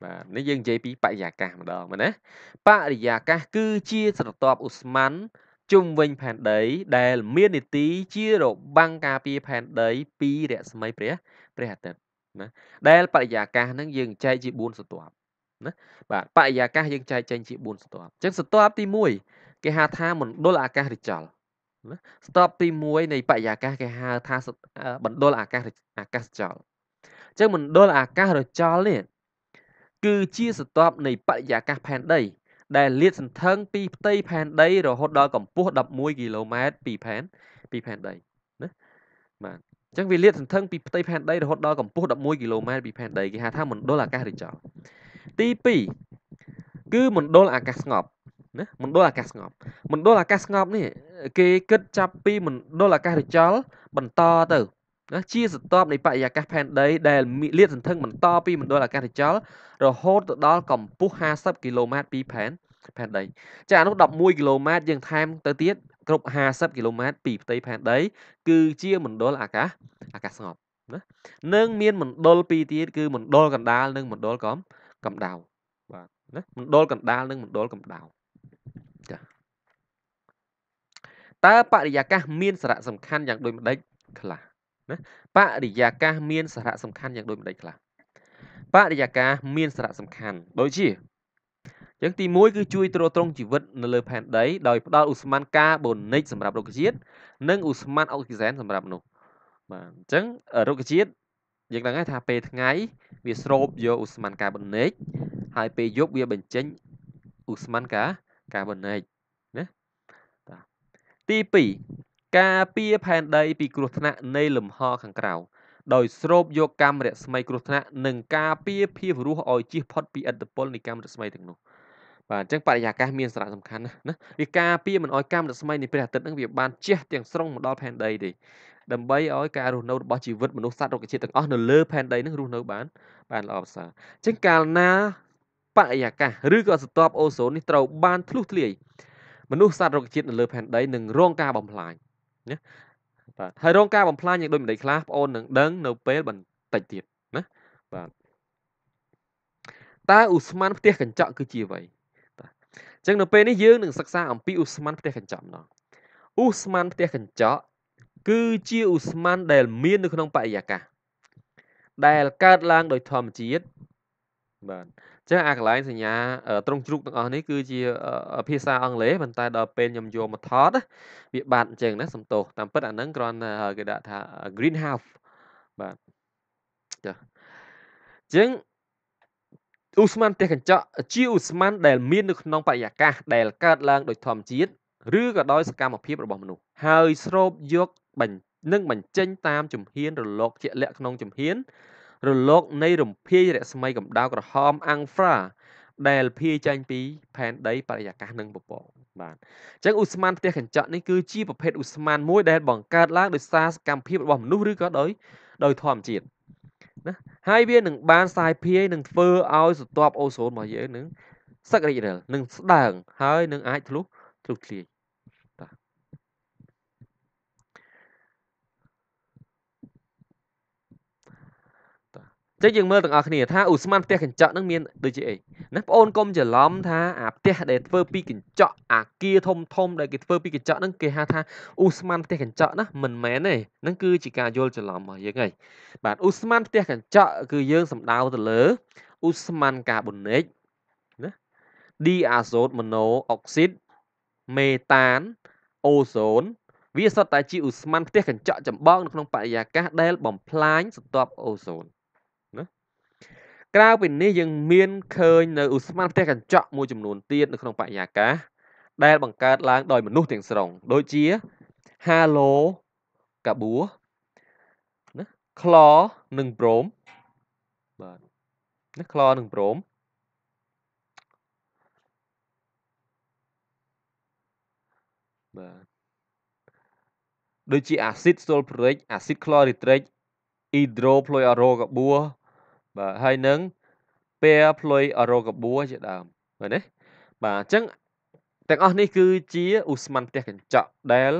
S1: បាទនេះយើងនិយាយពីបរិយាកាសម្ដងមើលណាបរិយាកាសគឺជាស្រទាប់ឧស្ម័នជុំវិញផែនដី ដែល មាននីតិជារបាំងការពារផែនដី ពីរស្មីព្រះ ព្រះអាទិត្យណាដែលបរិយាកាសហ្នឹងយើងចែកជា4ស្រទាប់ណាបាទបរិយាកាសយើងចែកចែងជា4ស្ទាប់អញ្ចឹងស្ទាប់ទី1គេហៅថាមណ្ឌលអាកាសរិចលណាស្ទាប់ទី1នៃបរិយាកាសគេហៅថាបណ្ដុលអាកាសអាកាសចលអញ្ចឹងមណ្ឌលអាកាសរចលនេះគឺជាស្ទាប់នៃបរិយាកាសផែនដី ដែលលាត សន្ធឹងពីផ្ទៃផែនដីរហូតដល់កម្ពស់11គីឡូម៉ែត្រពីផែនពីផែនដីណាបាទអញ្ចឹងវាលាតសន្ធឹងពីផ្ទៃផែនដីរហូតដល់កម្ពស់11គីឡូម៉ែត្រពីផែនដីគេហៅថាមណ្ឌលអាកាសរចលទី2គឺមណ្ឌលអាកាសស្ងប់ណាមណ្ឌលអាកាសស្ងប់មណ្ឌលអាកាសស្ងប់នេះគេគិតចាប់ពីមណ្ឌលអាកាសរចល បន្តទៅណាជាសន្ទប់នៃបរិយាកាសផែនដីដែលលាតសន្ធឹងបន្តពីមណ្ឌលអាកាសចល រហូតទៅដល់កម្ពស់50គីឡូម៉ែត្រពីផែនផែនដីចាអានោះ11គីឡូម៉ែត្រយើងថែមទៅទៀតគ្រប់50គីឡូម៉ែត្រពីផ្ទៃផែនដី គឺជាមណ្ឌលអាកាសអាកាសស្ងប់ណានិងមានមណ្ឌលពីរទៀតគឺមណ្ឌលកណ្ដាលនិងមណ្ឌលកំកម្ដៅបាទណាមណ្ឌលកណ្ដាលនិងមណ្ឌលកម្ដៅចាតើបរិយាកាសមានសារៈសំខាន់យ៉ាងដូចម្ដេចខ្លះណាបរិយាកាសមានសារៈសំខាន់យ៉ាងដូចម្ដេចខ្លះបរិយាកាសមានសារៈសំខាន់ដូចជាយ៉ាងទី1គឺជួយទ្រទ្រង់ជីវិតនៅលើផែនដីដោយផ្ដល់ឧស្ម័នកាបូនិកសម្រាប់រុក្ខជាតិនិងឧស្ម័នអុកស៊ីសែនសម្រាប់មនុស្សបាទអញ្ចឹងរុក្ខជាតិយើងដឹងហើយថាពេលថ្ងៃវាស្រូបយកឧស្ម័នកាបូនិកហើយពេលយប់វាបញ្ចេញឧស្ម័នកាកាបូនិកណាតាទី2ការពារផែនដី ពីគ្រោះថ្នាក់នៃលំហខាងក្រៅដោយ ស្រូបយកកម្មរស្មីគ្រោះថ្នាក់និងការពារភាពរស់ឲ្យជៀសផុតពីឥទ្ធិពលនៃកម្មរស្មីទាំងនោះបាទអញ្ចឹងបរិយាកាសមានសារៈសំខាន់ណាណាវាការពារមិនឲ្យកម្មរស្មីនៃព្រះអាទិត្យនឹងវាបានជះទាំងស្រុងមកដល់ផែនដីទេដើម្បីឲ្យការរស់នៅរបស់ជីវិតមនុស្សសត្វរុក្ខជាតិទាំងអស់នៅលើផែនដីនឹងរស់នៅបានបានល្អប្រសើរអញ្ចឹងកាលណាបរិយាកាសឬក៏ស្រទាប់អូសូននេះត្រូវបានធ្លុះធ្លាយមនុស្សសត្វរុក្ខជាតិនៅលើផែនដីនឹងរងការបំផ្លាញណាបាទហើយរងការបំផ្លាញយ៉ាងដូចម្ដេចខ្លះបងអូននឹងដឹងនៅពេលបន្តិចទៀតណាបាទតើឧស្ម័នផ្ទះកញ្ចក់គឺជាអ្វីបាទអញ្ចឹងនៅពេលនេះយើងនឹងសិក្សា អំពីឧស្ម័នផ្ទះកញ្ចក់ម្ដងឧស្ម័នផ្ទះកញ្ចក់គឺជាឧស្ម័នដែលមាននៅក្នុងបរិយាកាសដែលកើតឡើង ដោយធម្មជាតិបាទចឹងអាកន្លែងសញ្ញាត្រង់ជ្រូកទាំងអស់នេះគឺជាភាសាអង់គ្លេសប៉ុន្តែដល់ពេលខ្ញុំយកមកថត វាបាត់អញ្ចឹងណាសំទោសតាមពិតអាហ្នឹងគ្រាន់តែគេដាក់ថា greenhouse បាទចាអញ្ចឹងឧស្ម័នផ្ទះកញ្ចក់ជាឧស្ម័នដែលមាននៅក្នុងបរិយាកាសដែលកើតឡើងដោយធម្មជាតិឬក៏ដោយសកម្មភាពរបស់មនុស្សហើយស្រូបយកបញ្នឹងបញ្ចេញតាមជំហានរលក ជាក់លាក់ក្នុងជំហាន រលក នៃ រំភាយរស្មីកម្ដៅក្រហម Anfra ដែលភាយចេញពី ផែនដីបរិយាកាសនិងពពកបាទអញ្ចឹងឧស្ម័នផ្ទះកញ្ចក់នេះគឺជាប្រភេទឧស្ម័នមួយដែលបង្កើតឡើងដោយសារសកម្មភាពរបស់មនុស្សឬក៏ដោយដោយធម្មជាតិណាហើយវានឹងបានសាយភាយនឹងធ្វើឲ្យសន្ទប់អូសូនរបស់យើងនឹងសឹករិចរិលនឹងស្ដើងហើយនឹងអាចធ្លុះធ្លុះធ្លាយចឹងយើងមើលទាំងអស់គ្នាថាឧស្ម័នផ្ទះកញ្ចក់នឹងមានដូចជាអីណាបងអូនកុំច្រឡំថាអាផ្ទះដែលធ្វើពីកញ្ចក់អាគារធំធំដែលគេធ្វើពីកញ្ចក់នឹងគេហៅថាឧស្ម័នផ្ទះកញ្ចក់ណាមិនមែនទេនឹងគឺជាការយល់ច្រឡំរបស់យើងហើយបាទឧស្ម័នផ្ទះកញ្ចក់គឺយើងសំដៅទៅលើឧស្ម័នកាបូនិកណាឌីអាសូតម៉ូណូអុកស៊ីតមេតានអូโซនវាសុទ្ធតែជាឧស្ម័នផ្ទះកញ្ចក់ចម្បងនៅក្នុងបរិយាកាសដែលបំផ្លាញស្រទាប់អូโซនក្រៅពីនេះយើងមានឃើញនៅឧស្ម័នផ្ទះកញ្ចក់មួយចំនួនទៀតនៅក្នុងបរិយាកាសដែលបង្កើតឡើង ដោយមនុស្សទាំងស្រុងដូចជា Halo កាបួណា Claw និង Brom បាទណា Claw និង Brom បាទដូចជាអាស៊ីតសូលប្រិចអាស៊ីតក្លរីត្រិចអ៊ីដ្រូផ្លុយអារ៉ូកាបួបាទហើយនឹងពែផ្លុយអរោកបួជាដើមឃើញទេបាទអញ្ចឹងទាំងអស់នេះគឺជាឧស្ម័នផ្ទះកញ្ចក់ដែល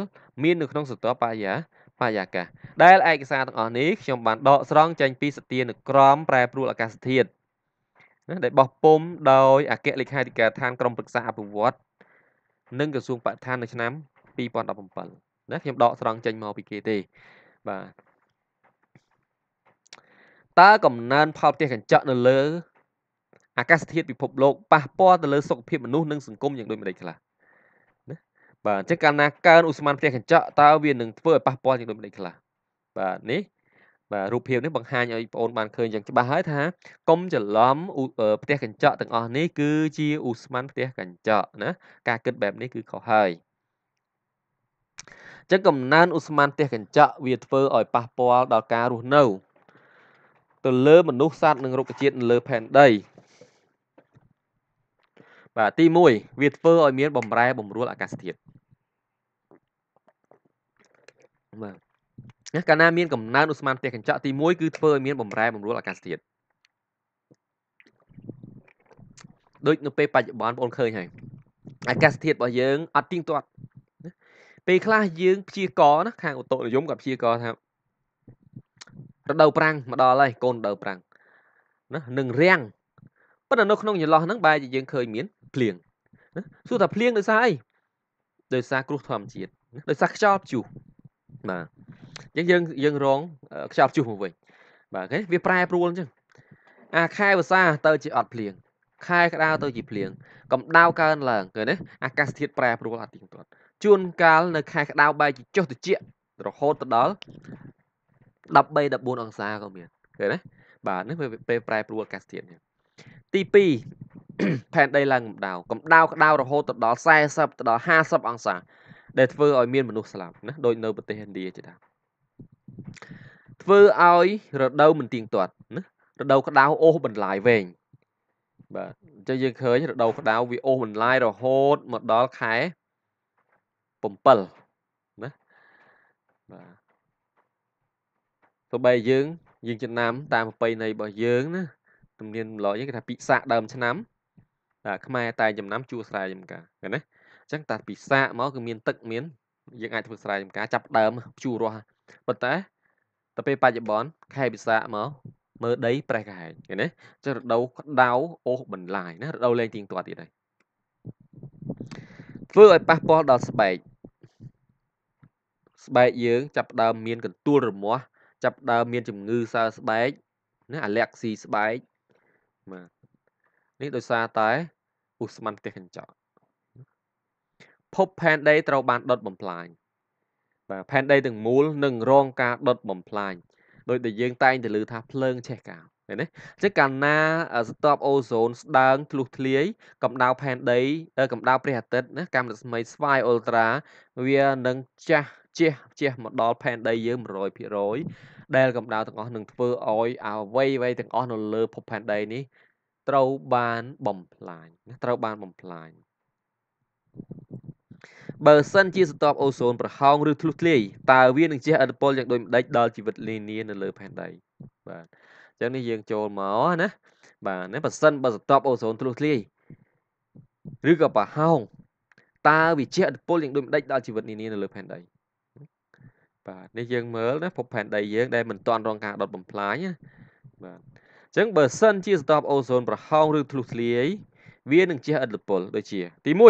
S1: មាននៅក្នុងសតវបរិយាបរិយាកាសដែលឯកសារទាំងអស់នេះខ្ញុំបានដកស្រង់ចេញពីសទានក្រមប្រែប្រួលអាកាសធាតុណាដែលបោះពុំដោយអគ្គលេខាធិការឋានក្រមប្រឹក្សាអភិវឌ្ឍនិងក្រសួងបរិស្ថាននៅឆ្នាំ2017ណាខ្ញុំដកស្រង់ចេញមកពីគេទេបាទតើកំណើនផលផ្ទះកញ្ចក់នៅលើ អាកាសធាតុពិភពលោកប៉ះពាល់ទៅលើសុខភាពមនុស្សនិងសង្គមយ៉ាងដូចម្តេចខ្លះណាបាទអញ្ចឹងកាលណាកើនឧស្ម័នផ្ទះកញ្ចក់តើវានឹងធ្វើឲ្យប៉ះពាល់យ៉ាងដូចម្តេចខ្លះបាទនេះបាទរូបភាពនេះបង្ហាញឲ្យបងប្អូនបានឃើញយ៉ាងច្បាស់ហើយថាកុំច្រឡំផ្ទះកញ្ចក់ទាំងអស់នេះគឺជាឧស្ម័នផ្ទះកញ្ចក់ណាការគិតបែបនេះគឺខុសហើយចឹងកំណើនឧស្ម័នផ្ទះកញ្ចក់វាធ្វើឲ្យប៉ះពាល់ដល់ការរស់នៅទៅលើមនុស្សសត្វនិងរុក្ខជាតិនៅលើផែនដីបាទទី1វាធ្វើឲ្យមានបំរែ បំរួលអាកាសធាតុបាទណាកាលណាមានកំណើនឧស្ម័នផ្ទះកញ្ចក់ទី1គឺធ្វើឲ្យមានបំរែបំរួលអាកាសធាតុដូចនៅពេលបច្ចុប្បន្នបងប្អូនឃើញហើយអាកាសធាតុរបស់យើងអត់ទៀងទាត់ពេលខ្លះយើងព្យាករណាខាងឧតុនិយមគាត់ព្យាករថារដូវប្រាំងមកដល់ហើយកូនរដូវប្រាំងណានឹងរាំងប៉ុន្តែនៅក្នុងចន្លោះហ្នឹងបែរជាយើងឃើញមានភ្លៀងណាសួរថាភ្លៀងដោយសារអីដោយសារគ្រោះធម្មជាតិដោយសារខ្យល់ព្យុះបាទអញ្ចឹងយើងយើងរងខ្យល់ព្យុះមកវិញបាទគេវាប្រែប្រួលអញ្ចឹងអាខែវស្សាទៅជាអត់ភ្លៀងខែក្តៅទៅជាភ្លៀងកម្ដៅកើនឡើងឃើញទេអាកាសធាតុប្រែប្រួលអត់ទៀងទាត់ជួនកាលនៅខែក្តៅបែរជាចុះត្រជាក់រហូតទៅដល់13 14អង្សាក៏មានឃើញណាបាទនេះពេលប្រែប្រួលអាកាសធាតុទី2ផែនដីឡើងកម្ដៅកម្ដៅក្ដៅរហូតទៅដល់40ទៅដល់50អង្សា ដែលធ្វើឲ្យមានមនុស្សស្លាប់ណាដូចនៅប្រទេសឥណ្ឌាជាដើមធ្វើឲ្យរដូវមិនទៀងទាត់ណារដូវក្តៅអូសបន្លាយវែងបាទអញ្ចឹងយើងឃើញរដូវក្តៅវាអូសបន្លាយរហូតមកដល់ខែ7ណាបាទទោះបីយើងយើងចំណាំតាមប្រពៃណីរបស់យើងណាទំនៀមម្លងយើងគេថាពិសាដើមឆ្នាំតែខ្មែរតែចំណាំជួស្រែចំការឃើញណាអញ្ចឹងតាពិសាមកគឺមាន ទឹកមានយើង អាចធ្វើស្រែចំការចាប់ដើមជួរស់ប៉ុន្តែទៅពេលបច្ចុប្បន្នខែពិសាមកមើលដីប្រេះកាហែងឃើញណាចុះរដូវក្តៅអូសបន្លាយណារដូវលែងទៀងទាត់ទៀតហើយធ្វើឲ្យប៉ះពាល់ដល់ស្បែកស្បែកយើងចាប់ដើមមានកន្ទួលរមាស់ចាប់ដើមមានជំងឺសើស្បែកណាអាលែកស៊ីស្បែកបាទនេះដោយសារតែឧស្ម័នផ្ទះកញ្ចក់ភពផែនដីត្រូវបានដុតបំផ្លាញបាទផែនដីទាំងមូលនឹងរង ការដុតបំផ្លាញដោយដែលយើងតែងតែឮថាភ្លើងឆេះកាលឃើញទេចឹងកាលណា ស្តុបអូโซនស្ដើងធ្លុះធ្លាយកម្ដៅផែនដីកម្ដៅព្រះអាទិត្យណាកម្មរស្មីស្វាយអ៊ុលត្រាវានឹងចាស់ជះជះមកដល់ផែនដីយើង100%ដែលកម្ដៅទាំងអស់នឹងធ្វើឲ្យអាវ័យវ័យទាំងអស់នៅលើភពផែនដីនេះត្រូវបានបំផ្លាញត្រូវបានបំផ្លាញបើសិនជាសន្ទប់អូសូនប្រហោងឬធ្លុះធ្លាយតើវានឹងជះឥទ្ធិពលយ៉ាងដូចម្ដេចដល់ជីវិតលានានៅលើផែនដីបាទអញ្ចឹងនេះយើងចូលមកណាបាទណាបើសិនបើសន្ទប់អូសូនធ្លុះធ្លាយឬក៏ប្រហោងតើវាជះឥទ្ធិពលយ៉ាងដូចម្ដេចដល់ជីវិតនានានៅលើផែនដីបាទនេះយើងមើលណាភពផែនដីយើងដែលមិនទាន់រងការដុតបំផ្លាញណាបាទអញ្ចឹងបើសិនជាស្តុបអូសូនប្រហោងឬធ្លុះធ្លាយវានឹងជះឥទ្ធិពលដូចជាទី1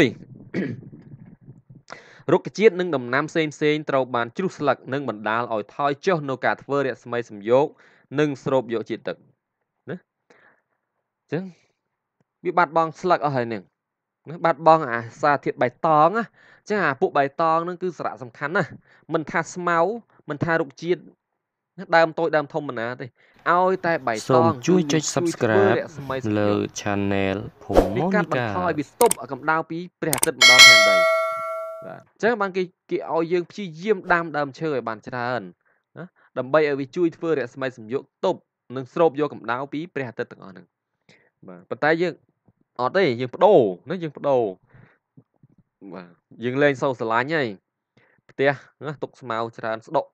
S1: រុក្ខជាតិនិងដំណាំផ្សេងផ្សេងត្រូវបានជ្រុះស្លឹកនិងបណ្ដាលឲ្យថយចុះនៅការធ្វើរស្មីសំយោគនិងស្រូបយកជាតិទឹកណាអញ្ចឹងវាបាត់បង់ស្លឹកអស់ហើយនឹងបាត់បង់អាសារធាតុបៃតងណាចឹងអាពួកបៃតងនឹងគឺសារៈសំខាន់ណាស់មិនថាស្មៅមិនថារុក្ខជាតិដើមតូចដើមធំមិនណាទេឲ្យ តែបៃតងជួយចុច Subscribe លើ Channel ភូមិមូនីកាបន្ថយពីស្ទប់កម្ដៅពីព្រះអាទិត្យម្ដងខាងដីបាទអញ្ចឹងបានគេគេឲ្យយើង ព្យាយាមដាំដើមឈើឲ្យបានច្រើនណាដើម្បីឲ្យវាជួយធ្វើរស្មីសំយោគទប់និងស្រូបយកកម្ដៅពីព្រះអាទិត្យទាំងអស់ហ្នឹងបាទប៉ុន្តែយើងអត់ទេយើងបដូរណាយើងបដូរបាទយើងលេងសូវស្រឡាញ់ហើយផ្ទះទុកស្មៅច្រើនស្ដុក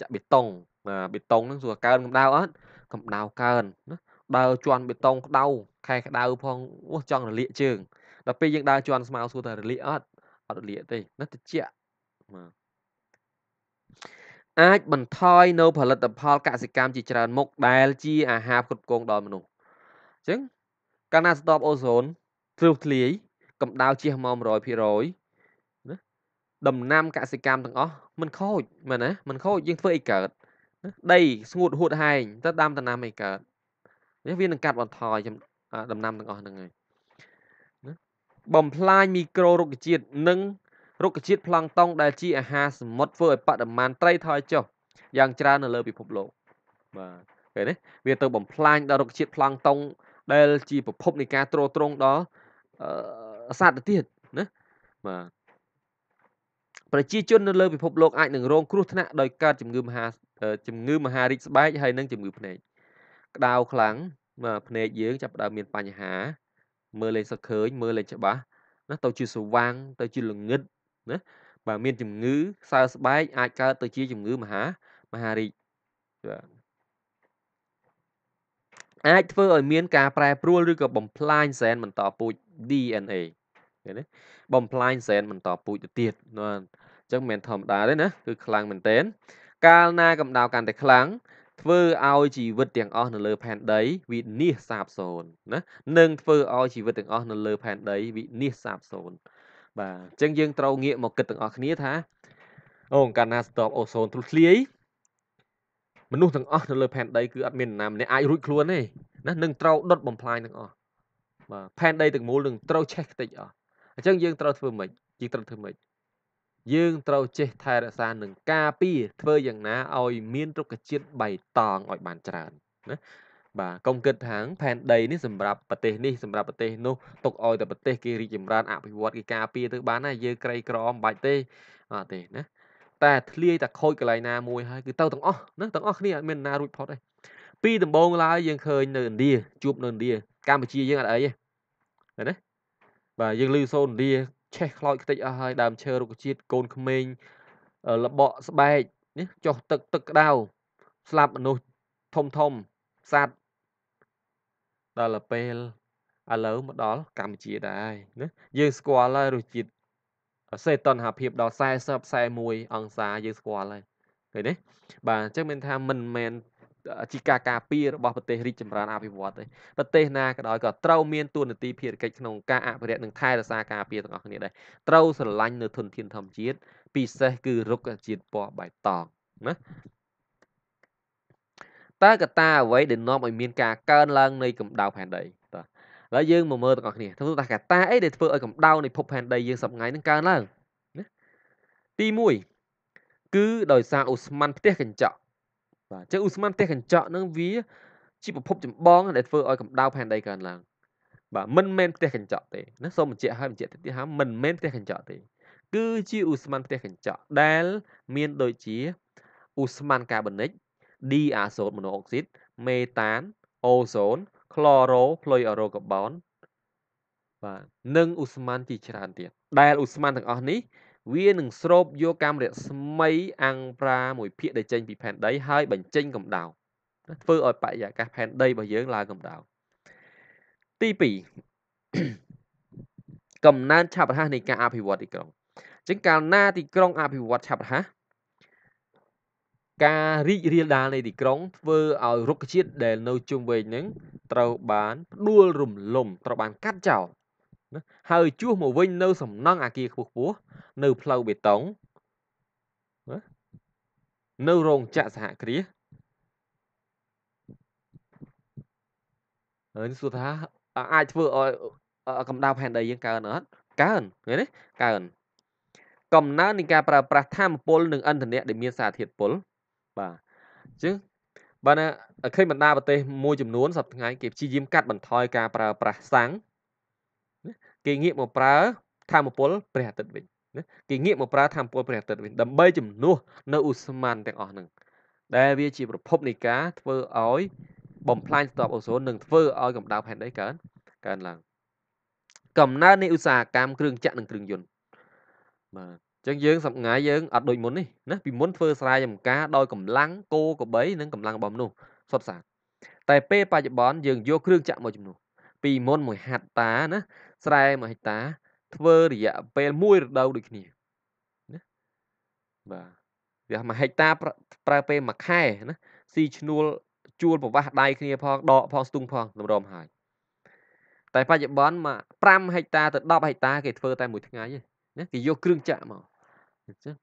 S1: ចាក់បេតុងបាទបេតុងហ្នឹងសួរកើនកម្ដៅអត់កម្ដៅកើនណាដើរជន់បេតុងក្ដៅខែក្ដៅផងអូចង់រលាកជើងដល់ពេលយើងដើរជន់ស្មៅសួរថារលាកអត់អត់រលាកទេណាតិចបាទអាចបន្ថយនៅ ផលិតផលកសិកម្មជាច្រើនមុខដែលជាអាហារផ្គត់ផ្គង់ដល់មនុស្សអញ្ចឹងកាលណាស្តប់អូសូនទ្រុះធ្លាយកម្ដៅជះមក100%ណាដំណាំកសិកម្មទាំងអស់มันខូចមែនណាมันខូចយើងធ្វើអីកើតដីស្ងួតហួតហែងទៅដាំដំណាំអីកើតនេះវានឹងកាត់បន្ថយដំណាំទាំងអស់ហ្នឹងហើយណាបំផ្លាញមីក្រូរុក្ខជាតិនិងរុក្ខជាតិប្លង់តុងដែលជាអាហារសមុទ្រធ្វើឲ្យបរិមាណត្រីថយចុះយ៉ាងច្រើននៅលើពិភពលោកបាទឃើញទេវាទៅបំផ្លាញដល់រុក្ខជាតិប្លង់តុងដែល ជាប្រភពនៃការទ្រទ្រង់ដល់អឺអសាទទៅទៀតណាបាទប្រជាជននៅលើពិភពលោកអាចនឹងរងគ្រោះថ្នាក់ដោយកើតជំងឺមហាជំងឺមហារីកស្បែកហើយនិងជំងឺភ្នែកក្តៅខ្លាំងបាទភ្នែកយើងចាប់ផ្ដើមមានបញ្ហាមើលលែងសឹកឃើញមើលលែងច្បាស់ណាទៅជាស្វាងទៅជាល្ងឹតណាបាទមានជំងឺខ្សែស្បែកអាចកើតទៅជាជំងឺមហាមហារីកបាទអាចធ្វើឲ្យមានការប្រែប្រួលឬក៏បំផ្លាញសែនបន្តពូជ DNA ឃើញទេបំផ្លាញសែនបន្តពូជទៅទៀតណាអញ្ចឹងមិនមែនធម្មតាទេណាគឺខ្លាំងមែនទែនកាលណាកម្ដៅកាន់តែខ្លាំងធ្វើឲ្យជីវិតទាំងអស់នៅលើ ផែនដីវិនាសសាបសូន្យណានឹងធ្វើឲ្យជីវិតទាំងអស់នៅលើផែនដីវិនាសសាបសូន្យបាទអញ្ចឹងយើងត្រូវងាកមកគិតទាំងអស់គ្នាថា អូកាលណាស្ទប់អូសូនទ្រុះធ្លាយមនុស្សទាំងអស់នៅលើផែនដីគឺអត់មាននរណាម្នាក់អាចរួចខ្លួនទេណានឹងត្រូវដុតបំផ្លាញទាំងអស់បាទផែនដីទាំងមូលនឹងត្រូវឆេះខ្ទេចអស់អញ្ចឹងយើងត្រូវធ្វើម៉េចយើងត្រូវធ្វើម៉េចយើងត្រូវចេះថែរក្សានឹងការពារធ្វើយ៉ាងណាឲ្យមានរុក្ខជាតិបៃតងឲ្យបានច្រើនណាបាទកុំគិតថាផែនដីនេះសម្រាប់ប្រទេសនេះសម្រាប់ប្រទេសនោះទុកឲ្យតែប្រទេសគេរីកចម្រើនអភិវឌ្ឍគេការពារទៅបានណាយើងក្រីក្រមិនបាច់ទេអត់ទេណាតែធ្លាយតែខូចកន្លែងណាមួយហើយគឺទៅទាំងអស់ណាទាំងអស់គ្នាអត់មានណារួចផុតទេពីដំបូងឡើយយើងឃើញនៅឥណ្ឌាជួបនៅឥណ្ឌាកម្ពុជាយើងអត់អីទេឃើញទេបាទយើងលឺសូនរាឆេះខ្លោចខ្ទេចអស់ហើយដើមឈើរុក្ខជាតិកូនក្មេងលបកស្បែកនេះចុះទឹកទឹកក្តៅស្លាប់មនុស្សធំធំសัตว์ដល់ពេលឥឡូវមកដល់កម្ពុជាដែរណាយើងស្គាល់ហើយរសជាតិសេតនហាភាពដល់40 41អង្សាយើងស្គាល់ហើយឃើញទេបាទអញ្ចឹងមានថាមិនមែនជាការការពាររបស់ប្រទេសរីកចម្រើនអភិវឌ្ឍទេប្រទេសណាក៏ដោយក៏ត្រូវមានទួនាទីភារកិច្ចក្នុងការអភិរក្សនិងថែរក្សាការពារទាំងអស់គ្នាដែរត្រូវស្រឡាញ់នៅធនធានធម្មជាតិពិសេសគឺរុក្ខជាតិពណ៌បៃតងណាតើកត្តាអ្វីដែលនាំឲ្យមាន ការកើនឡើងនៃកម្ដៅផែនដីតើឥឡូវយើងមកមើលទាំងអស់គ្នាថាតើកត្តាអីដែលធ្វើឲ្យកម្ដៅនៃភពផែនដីយើងសប្ងៃនឹងកើនឡើងណាទី1គឺដោយសារអូស្ម័នផ្ទះកញ្ចក់បាទអញ្ចឹងឧស្ម័នផ្ទះកញ្ចក់នឹងវាជាប្រភពចម្បងដែលធ្វើឲ្យកម្ដៅផែនដីកើនឡើងបាទមិនមែនផ្ទះកញ្ចក់ទេណាសូមបញ្ជាក់ឲ្យបញ្ជាក់ទៀតថាមិនមែនផ្ទះកញ្ចក់ទេគឺជាឧស្ម័នផ្ទះកញ្ចក់ដែល មានដូចជាឧស្ម័នកាបូនិកឌីអាសូតម៉ូណូអុកស៊ីតមេតានអូโซនក្លរ៉ូផ្លុយអរ៉ូកាបូនបាទនិងឧស្ម័នជាច្រើនទៀតដែលឧស្ម័នទាំងអស់នេះវានឹងស្រូបយកកាំរស្មីអង្វ៉ាមួយភាគដែលចេញពីផែនដីហើយបញ្ចេញកម្ដៅធ្វើឲ្យបរិយាកាសផែនដីរបស់យើងឡើងកម្ដៅទី2កំណើនឆាប់រហ័សនៃការអភិវឌ្ឍទីក្រុងចឹងកាលណាទីក្រុងអភិវឌ្ឍឆាប់រហ័សការរីករាលដាលនៃទីក្រុងធ្វើឲ្យរុក្ខជាតិដែលនៅជុំវិញនឹងត្រូវបានផ្ដួលរំលំត្រូវបានកាត់ចោលហើយជួសមកវិញនៅ សំណង់អាគារខ្ពស់ខ្ពស់នៅ ផ្លូវបេតុងនៅរោងចក្រសហគ្រាសហើយសួរថាអាចធ្វើឲ្យកម្ដៅផែនដីយើងកើនអត់កើនឃើញទេកើនកំណើននៃការប្រើប្រាស់ធម្មពលនិងឥន្ធនៈដែលមានសារធាតុពុលបាទអញ្ចឹងបាទឃើញបណ្ដាប្រទេសមួយចំនួនសប្តាហ៍ថ្ងៃគេព្យាយាមកាត់បន្ថយការប្រើប្រាស់សាំងគេងាកមកប្រើធម្មពលព្រះអាទិត្យវិញណាគេងាកមកប្រើធម្មពលព្រះអាទិត្យវិញដើម្បីជំនួសនៅឧស្ម័នទាំងអស់ហ្នឹងដែលវា ជាប្រភពនៃការធ្វើឲ្យ បំផ្លាញស្តុបអូសូននិងធ្វើឲ្យកម្ដៅផែនដីកើនកើនឡើងកំណើននៃឧស្សាហកម្មគ្រឿងចក្រនិង គ្រឿងយន្តបាទអញ្ចឹងយើងសម្ងាយយើងអត់ដូចមុននេះណាពីមុនធ្វើស្រែចម្ការដោយកម្លាំងគោក្របី និងកម្លាំងរបស់មនុស្សសុទ្ធសាធតែពេលបច្ចុប្បន្នយើងយកគ្រឿងចក្រមកជំនួសពីមុនមួយហັດតាណាស្រែមួយហិតាធ្វើរយៈពេលមួយរដូវដូចគ្នាណាបាទវាមួយហិតាប្រើពេលមួយខែណាស៊ីឈ្នួលជួល ប្រវាស់ដៃគ្នាផងដកផងស្ទូងផងតម្រុំហើយតែបច្ចុប្បន្នមក5ហិកតាទៅ10ហិកតាគេធ្វើតែមួយថ្ងៃទេណាគេយកគ្រឿងចាក់មក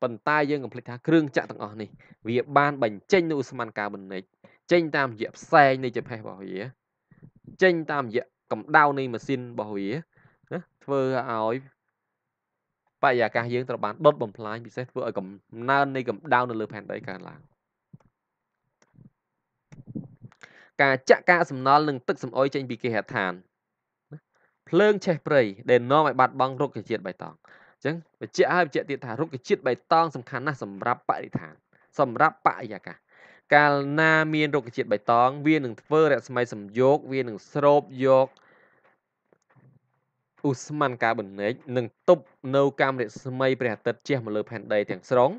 S1: ប៉ុន្តែយើងកំភ្លេចថាគ្រឿងចាក់ទាំងអស់នេះវា បានបញ្ចេញ នូវឧស្ម័នកាបូនិកចេញតាមរយៈផ្សែងនៃចង្កេះរបស់វាចេញតាមរយៈកម្ដៅនៃម៉ាស៊ីនរបស់វាណាធ្វើឲ្យបរិយាកាសយើងត្រូវបានដុតបំផ្លាញពិសេសធ្វើឲ្យកំណើននៃកម្ដៅនៅលើផែនដីកើនឡើងការចាក់កាកសំណល់និងទឹកសម្អុយចេញ ពីគេហដ្ឋានភ្លើងឆេះព្រៃដែលនាំឲ្យបាត់បង់រុក្ខជាតិបៃតងអញ្ចឹងបញ្ជាក់ឲ្យបញ្ជាក់ទៀតថារុក្ខជាតិបៃតងសំខាន់ណាស់សម្រាប់បរិស្ថានសម្រាប់បរិយាកាសកាលណាមានរុក្ខជាតិបៃតងវានឹងធ្វើរស្មីសំយោគវានឹងស្រូបយកអ៊ូស្មានកាបូនិកនឹងទប់នៅកាមរស្មីព្រះអាទិត្យជះមកលើផែនដីទាំងស្រុង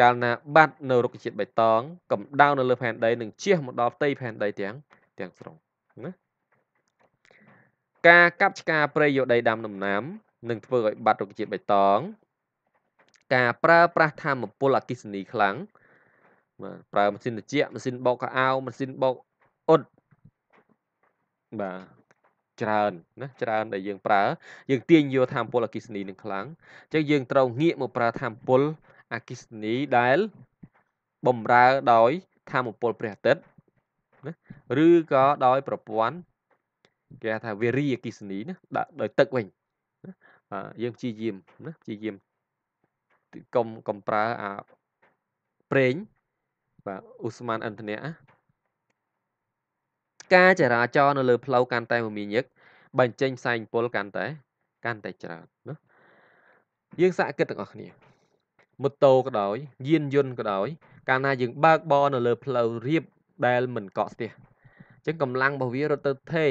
S1: កាលណា បាត់នៅរុក្ខជាតិបៃតងកម្ដៅនៅលើផែនដីនឹងជះមកដល់ផ្ទៃផែនដីទាំងទាំងស្រុងណាការកាប់ឆ្ការព្រៃយកដីដាំដំណាំនឹងធ្វើឲ្យបាត់រុក្ខជាតិបៃតងការប្រើប្រាស់ធម្មពលអកិសនីខ្លាំងបាទប្រើម៉ាស៊ីនត្រជាក់ម៉ាស៊ីនបោកកៅអៅម៉ាស៊ីនបោកអ៊ុតបាទច្រើន ណា ច្រើនដែលយើងប្រើយើងទាញយកធម្មពលអគិសនីនឹងខ្លាំងអញ្ចឹងយើងត្រូវងាកមកប្រើធម្មពលអគិសនីដែលបំរើដោយធម្មពលព្រះអាទិត្យណាឬក៏ដោយ ប្រព័ន្ធគេហៅថាវារីអគិសនីណាដាក់ដោយទឹកវិញណាយើងព្យាយាមណាព្យាយាមកុំកុំប្រើអាប្រេងបាទអ៊ូស្មានអន្តនៈការចរាចរនៅលើផ្លូវកាន់តែមមាញឹកបញ្ចេញផ្សែងពុលកាន់តែ កាន់តែច្រើនណាយើងសាកគិតទាំងអស់គ្នាម៉ូតូក៏ដោយ យានយន្តក៏ដោយកាលណាយើងបើកបរនៅលើ ផ្លូវរៀបដែល មិនកក់ស្ទះអញ្ចឹងកម្លាំងរបស់វារត់ទៅថេ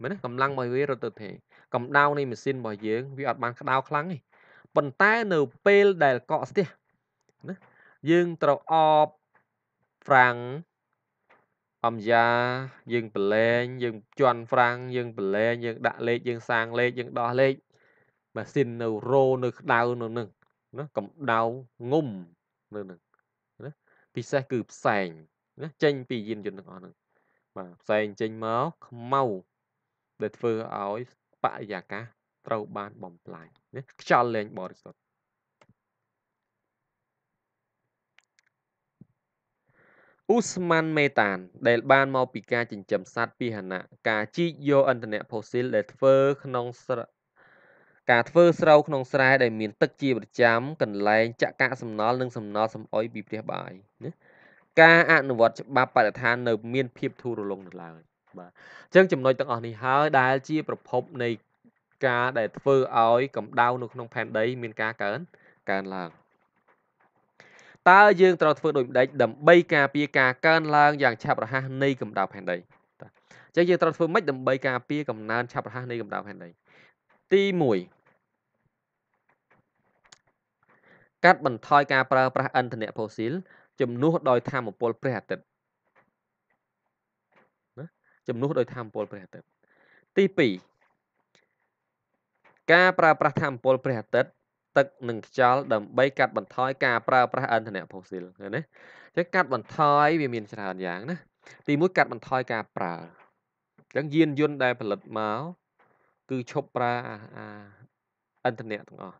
S1: មែនទេកម្លាំងរបស់វារត់ទៅថេកម្ដៅនៃម៉ាស៊ីនរបស់យើងវាអត់បានក្តៅខ្លាំងទេប៉ុន្តែនៅពេលដែលកក់ស្ទះណាយើងត្រូវអបហ្វ្រាំងអំយ៉ាយើងប្រឡែងយើងជន់ហ្វ្រាំងយើងប្រឡែងយើងដាក់លេខយើងសាងលេខយើងដោះលេខម៉ាស៊ីននៅរោនៅក្តៅនៅនឹងណាកំដៅងុំនៅនឹងណាពិសេសគឺផ្សែងណាចេញពីយានយន្តទាំងអស់ហ្នឹងបាទផ្សែងចេញមកខ្មៅដែលធ្វើឲ្យបរិយាកាសត្រូវបានបំផ្លាញណាខ្យល់លែងបរិសុទ្ធអ៊ូស្ម៉ាន់មេតានដែលបានមកពីការចិញ្ចឹមសត្វពាហនៈការជីកយកឥន្ធនៈផូស៊ីលដែលធ្វើ ក្នុងស្រការធ្វើស្រូវក្នុងស្រែដែលមានទឹកជាប្រចាំកន្លែងចាក់កាកសំណល់និងសំណល់សំអុយពីព្រះបាយណាការអនុវត្តច្បាប់បរិស្ថាននៅមានភាពធូររលុងនៅឡើយ បាទអញ្ចឹងចំណុចទាំងអស់នេះហើយដែល ជាប្រភព នៃការ ដែលធ្វើឲ្យកម្ដៅនៅក្នុងផែនដី មាន ការកើនកើនឡើងតើយើងត្រូវធ្វើដូចម្ដេចដើម្បីការពារការកើនឡើងយ៉ាងឆាប់រហ័សនៃកម្ដៅផែនដីអញ្ចឹងយើងត្រូវធ្វើម៉េចដើម្បីការពារកំណើនឆាប់រហ័សនៃកម្ដៅផែនដីទី1កាត់បន្ថយការប្រើប្រាស់ឥន្ធនៈផូស៊ីលជំនួសដោយថាមពល ព្រះអាទិត្យណាជំនួសដោយថាមពលព្រះអាទិត្យទី2ការប្រើប្រាស់ថាមពលព្រះអាទិត្យទឹកនិងខ្យល់ដើម្បីកាត់បន្ថយការប្រើប្រាស់ឥន្ធនៈផូស៊ីលឃើញទេអញ្ចឹងកាត់បន្ថយវាមានច្រើនយ៉ាងណាទីមួយកាត់បន្ថយការប្រើអញ្ចឹងយានយន្តដែលផលិតមកគឺឈប់ប្រើអាឥន្ធនៈទាំងអស់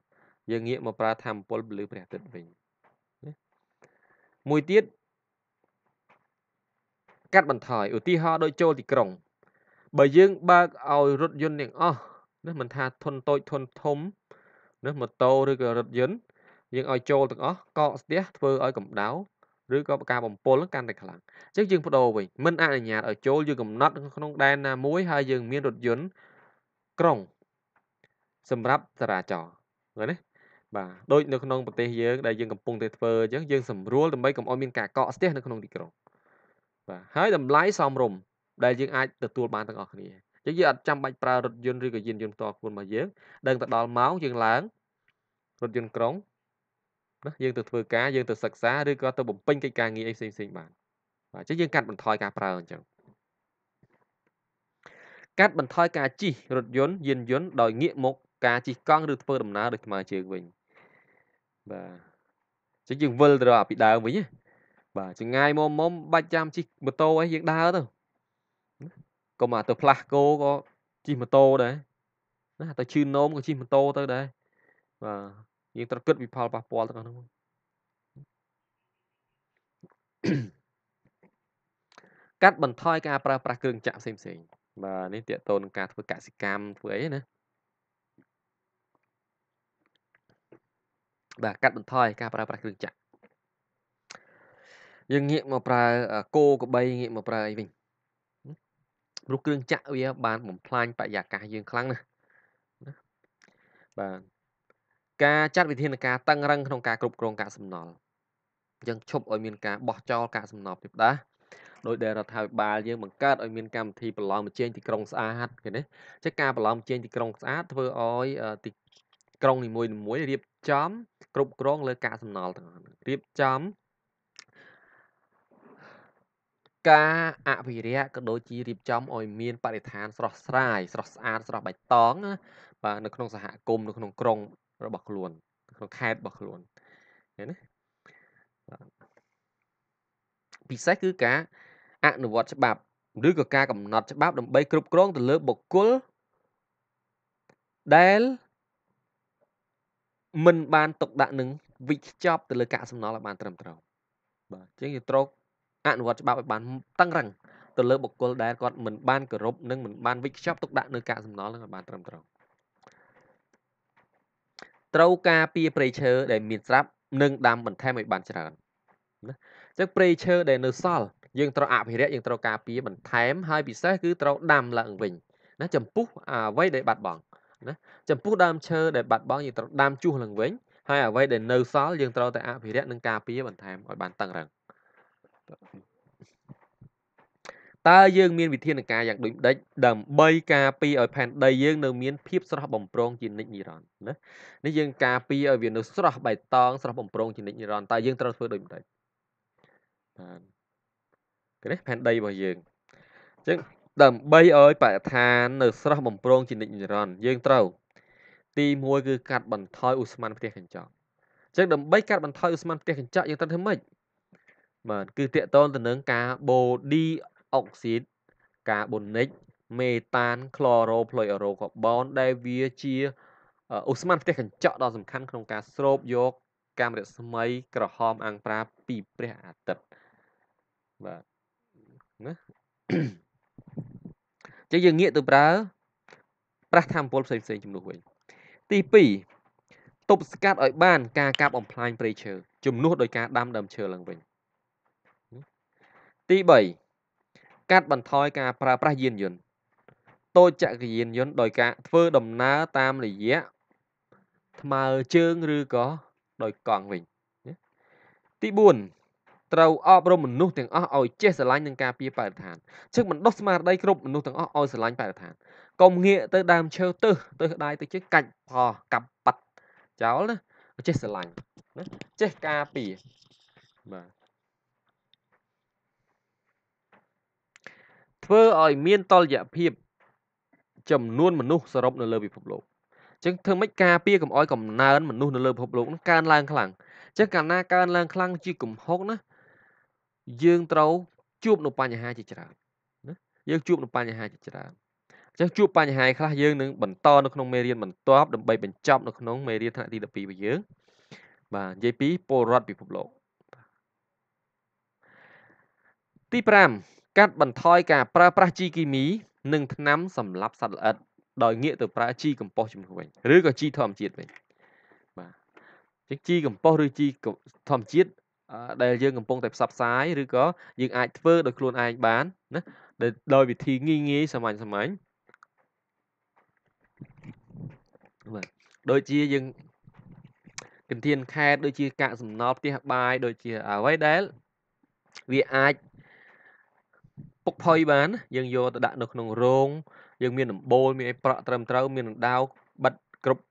S1: យើងងាកមកប្រើធម្មពលពលឺព្រះអាទិត្យវិញមួយទៀតកាត់បន្ថយឧទាហរណ៍ដូចចូលទីក្រុង បើយើង បើកឲ្យរថយន្តទាំងអស់នេះមិនថាធុនតូចធុនធំណាម៉ូតូឬក៏រថយន្តយើងឲ្យចូលទាំងអស់កកស្ទះ ធ្វើឲ្យកម្ដៅឬក៏ការបំពុលកាន់តែខ្លាំងអញ្ចឹងយើងបដូរវិញមិនអនុញ្ញាតឲ្យចូលយើងកំណត់ក្នុងដែនណាមួយហើយយើងមានរថយន្តក្រុងសម្រាប់ចរាចរណ៍ឃើញទេបាទដូចនៅក្នុងប្រទេសយើងដែលយើងកំពុងតែធ្វើអញ្ចឹងយើងសម្រួលដើម្បីកុំឲ្យមានការកកស្ទះនៅក្នុងទីក្រុងបាទហើយតម្លៃសមរម្យដែលយើងអាចទទួលបានទាំងអស់គ្នាចឹងយើងអត់ចាំបាច់ប្រើរថយន្តឬក៏យានយន្តផ្ទាល់ខ្លួនរបស់យើងដឹងទៅដល់ម៉ោងយើងឡើងរថយន្តក្រុងណាយើងទៅធ្វើការយើងទៅសិក្សាឬក៏ទៅបំពេញកិច្ចការងារអីផ្សេងផ្សេងបានបាទចឹងយើងកាត់បន្ថយការប្រើអញ្ចឹងកាត់បន្ថយការជិះរថយន្តយានយន្តដោយងាកមក ការជិះកង់ឬធ្វើដំណើរដោយថ្មើរជើងវិញបាទចឹងយើងវិលទៅរកពីដើមវិញណាបាទចងាយមុំមុំបាច់ចាំជិះម៉ូតូអីយើងដើរទៅកុំទៅផ្លាស់គោក៏ជិះម៉ូតូដែរណាទៅឈឺនោមក៏ជិះម៉ូតូទៅដែរបាទយើងត្រូវគិតពីផលប៉ះពាល់ទាំងនោះកាត់បន្ថយការ ប្រើប្រាស់គ្រឿងចាក់ផ្សេងផ្សេងបាទនេះតកតូននឹងការធ្វើកសិកម្មធ្វើអីណាបាទកាត់បន្ថយការប្រើប្រាស់គ្រឿងចាក់ យើងងាកមកប្រើគោក្របីងាកមកប្រើអីវិញព្រោះគ្រឿងចាក់វាបានបំផ្លាញបរិយាកាសយើងខ្លាំងណាស់ណាបាទការចាត់វិធានការតឹងរឹងក្នុងការគ្រប់គ្រងកាកសំណល់យើងឈប់ឲ្យមានការបោះចោលកាកសំណល់ពីដាដោយដែលរដ្ឋាភិបាលយើងបង្កើតឲ្យមានកម្មវិធីប្រឡងបញ្ជាទីក្រុងស្អាតគេណាចេះការប្រឡងបញ្ជាទីក្រុងស្អាតធ្វើឲ្យទីក្រុងនីមួយៗរៀបចំគ្រប់គ្រងលើកាកសំណល់ទាំងអស់រៀបចំការអភិរក្សក៏ដូចជារៀបចំឲ្យមានបរិស្ថានស្រស់ស្រាយស្រស់ស្អាតស្រស់បៃតងបាទនៅក្នុងសហគមន៍នៅក្នុងក្រុងរបស់ខ្លួន ក្នុងខេត្តរបស់ខ្លួនឃើញណាពិសេសគឺការអនុវត្តច្បាប់ឬក៏ការកំណត់ច្បាប់ដើម្បីគ្រប់គ្រងទៅលើបុគ្គលដែលមិនបានទុកដាក់នឹងវិខ្ចប់ទៅលើកាកសំណល់ឲ្យបាន ត្រឹមត្រូវបាទអញ្ចឹងយើងត្រូវអនុវត្តច្បាប់ឲ្យបានតឹងរឹងទៅលើបុគ្គលដែលគាត់មិនបានគោរពនិងមិនបានវិខ្ចប់ទុកដាក់នៅកាកសំណល់នឹងឲ្យបានត្រឹមត្រូវត្រូវការពីព្រៃឈើដែលមានស្រាប់ និង ដាំបន្ថែមឲ្យបានច្រើនណាអញ្ចឹងព្រៃឈើដែលនៅសល់យើងត្រូវអភិរក្សយើងត្រូវការពីបន្ថែមហើយពិសេសគឺត្រូវដាំឡើងវិញណាចំពោះអ្វីដែលបាត់បង់ណាចំពោះដើមឈើដែលបាត់បង់យើងត្រូវដាំជួសឡើងវិញហើយអ្វីដែលនៅសល់យើងត្រូវតែអភិរក្សនិងការពារបន្ថែមឲ្យបានតឹងរឹងតើយើងមានវិធានការយ៉ាងដូចម្ដេចដើម្បីការពារឲ្យផែនដីយើងនៅមានភាពស្រស់បំព្រងជានិច្ចនិរន្តរ៍ណានេះយើងការពារឲ្យវានៅស្រស់បៃតងស្រស់បំព្រងជានិច្ចនិរន្តរ៍តើយើងត្រូវធ្វើដូចម្ដេចបាទគេនេះផែនដីរបស់យើងអញ្ចឹងដើម្បីឲ្យបរិស្ថាននៅស្រស់បំព្រងជានិច្ចនិរន្តរ៍យើងត្រូវ ទី1គឺកាត់បន្ថយឧស្ម័នផ្ទះកញ្ចក់អញ្ចឹងដើម្បីកាត់បន្ថយឧស្ម័នផ្ទះកញ្ចក់យើងត្រូវធ្វើម៉េចបាទគឺតកតងទៅនឹងកាបូឌីអុកស៊ីតកាបូនិកមេតានក្លរ៉ូផ្លុយអរ៉ូកាបូនដែលវាជាឧស្ម័នផ្ទះកញ្ចក់ដ៏សំខាន់ក្នុងការស្រូបយកកាំរស្មីក្រហមអង្គប្រាពីព្រះអាទិត្យបាទណាចឹងយើងងាកទៅប្រើ ប្រាស់ធម្មពលផ្សេងផ្សេងជំនួសវិញទី2ទប់ស្កាត់ឲ្យបាន ការកាប់បំផ្លាញព្រៃឈើជំនួសដោយការដាំដើមឈើឡើងវិញទី3កាត់បន្ថយការប្រើប្រាស់យានយន្តតូចចក្រយានយន្តដោយការធ្វើដំណើរតាមរយៈថ្មើរជើងឬក៏ដោយកង់វិញទី4ត្រូវអប់រំមនុស្សទាំងអស់ឲ្យចេះស្រឡាញ់នឹងការពារបរិស្ថានជឹងមិនដុសស្មារតីគ្រប់មនុស្សទាំងអស់ឲ្យស្រឡាញ់បរិស្ថានកុំងាកទៅដើមឈើទឹះទឹះដៃទៅជិះកាច់ផលកាប់ប៉ាត់ចោលណាចេះស្រឡាញ់ណាចេះការពារបាទធ្វើឲ្យមាន តលយៈភាព ចំនួនមនុស្សសរុបនៅលើពិភពលោកចឹងធ្វើម៉េចការពារកុំឲ្យកំណើនមនុស្សនៅលើពិភពលោកនឹងកើនឡើងខ្លាំងចឹងកាលណាកើនឡើងខ្លាំងជាកំហុកណាយើងត្រូវជួបនៅបញ្ហាជាច្រើនណាយើងជួបនៅបញ្ហាជាច្រើនចឹងជួបបញ្ហាខ្លះយើងនឹងបន្តនៅក្នុងមេរៀនបន្ទាប់ដើម្បីបញ្ចប់នៅក្នុងមេរៀនថ្នាក់ទី12របស់យើងបាទនិយាយពីពលរដ្ឋពិភពលោកទី5កាត់បន្ថយការប្រើប្រាស់ជីគីមីនិងថ្នាំសម្លាប់សត្វល្អិតដោយងាកទៅប្រើជីកំប៉ុស្តជំនួសវិញឬក៏ជីធម្មជាតិវិញបាទជីកំប៉ុស្តឬជីធម្មជាតិដែលយើងកំពុងតែផ្សព្វផ្សាយឬក៏យើងអាចធ្វើដោយខ្លួនឯងបានណាដោយវិធីងាយងាយសាមញ្ញសាមញ្ញបាទដូចជាយើងកន្ធានខេតដូចជាកាកសំណល់ផ្ទះបាយដូចជាអ្វីដែលវាអាចពុកផុយបានយើងយកទៅដាក់នៅក្នុងរោងយើងមានដំបូលមានអីប្រក់ត្រឹមត្រូវមានដណ្ដោកបិទគ្រប់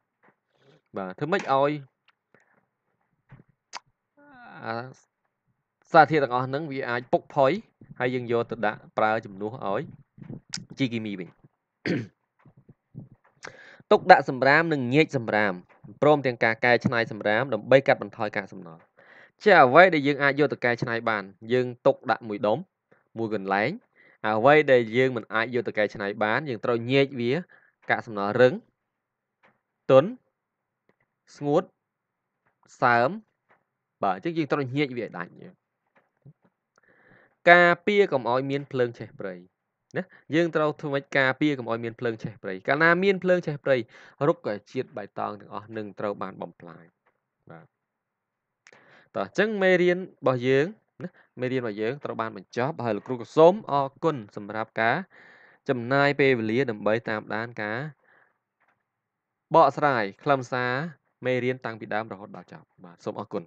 S1: បាទធ្វើម៉េចឲ្យសារធាតុទាំងអស់ហ្នឹងវាអាចពុកផុយហើយយើងយកទៅដាក់ប្រើជំនួសឲ្យជីគីមីវិញទុកដាក់សម្រាមនិងញែកសម្រាមព្រមទាំងការកែច្នៃសម្រាមដើម្បីកាត់បន្ថយការសំណល់ជាអ្វីដែលយើងអាចយកទៅកែច្នៃបានយើងទុកដាក់មួយដុំមួយកន្លែងអ្វីដែលយើងមិនអាចយកទៅកែច្នៃបានយើងត្រូវញែកវា កាកសំណល់រឹងទុនស្ងួតសើមបាទអញ្ចឹងយើងត្រូវញែកវាដាច់ការពារកុំឲ្យមានភ្លើងឆេះព្រៃណាយើងត្រូវធ្វើម៉េចការពារកុំឲ្យមានភ្លើងឆេះព្រៃកាលណាមានភ្លើងឆេះព្រៃរុក្ខជាតិបៃតងទាំងអស់នឹងត្រូវបានបំផ្លាញបាទតោះអញ្ចឹងមេរៀនរបស់យើងណាមេរៀនរបស់យើងត្រូវបានបញ្ចប់ហើយលោកគ្រូក៏សូមអរគុណសម្រាប់ការចំណាយពេលវេលាដើម្បីតាមដានការបកស្រាយខ្លឹមសារមេរៀនតាំងពីដើមរហូតដល់ចប់បាទសូមអរគុណ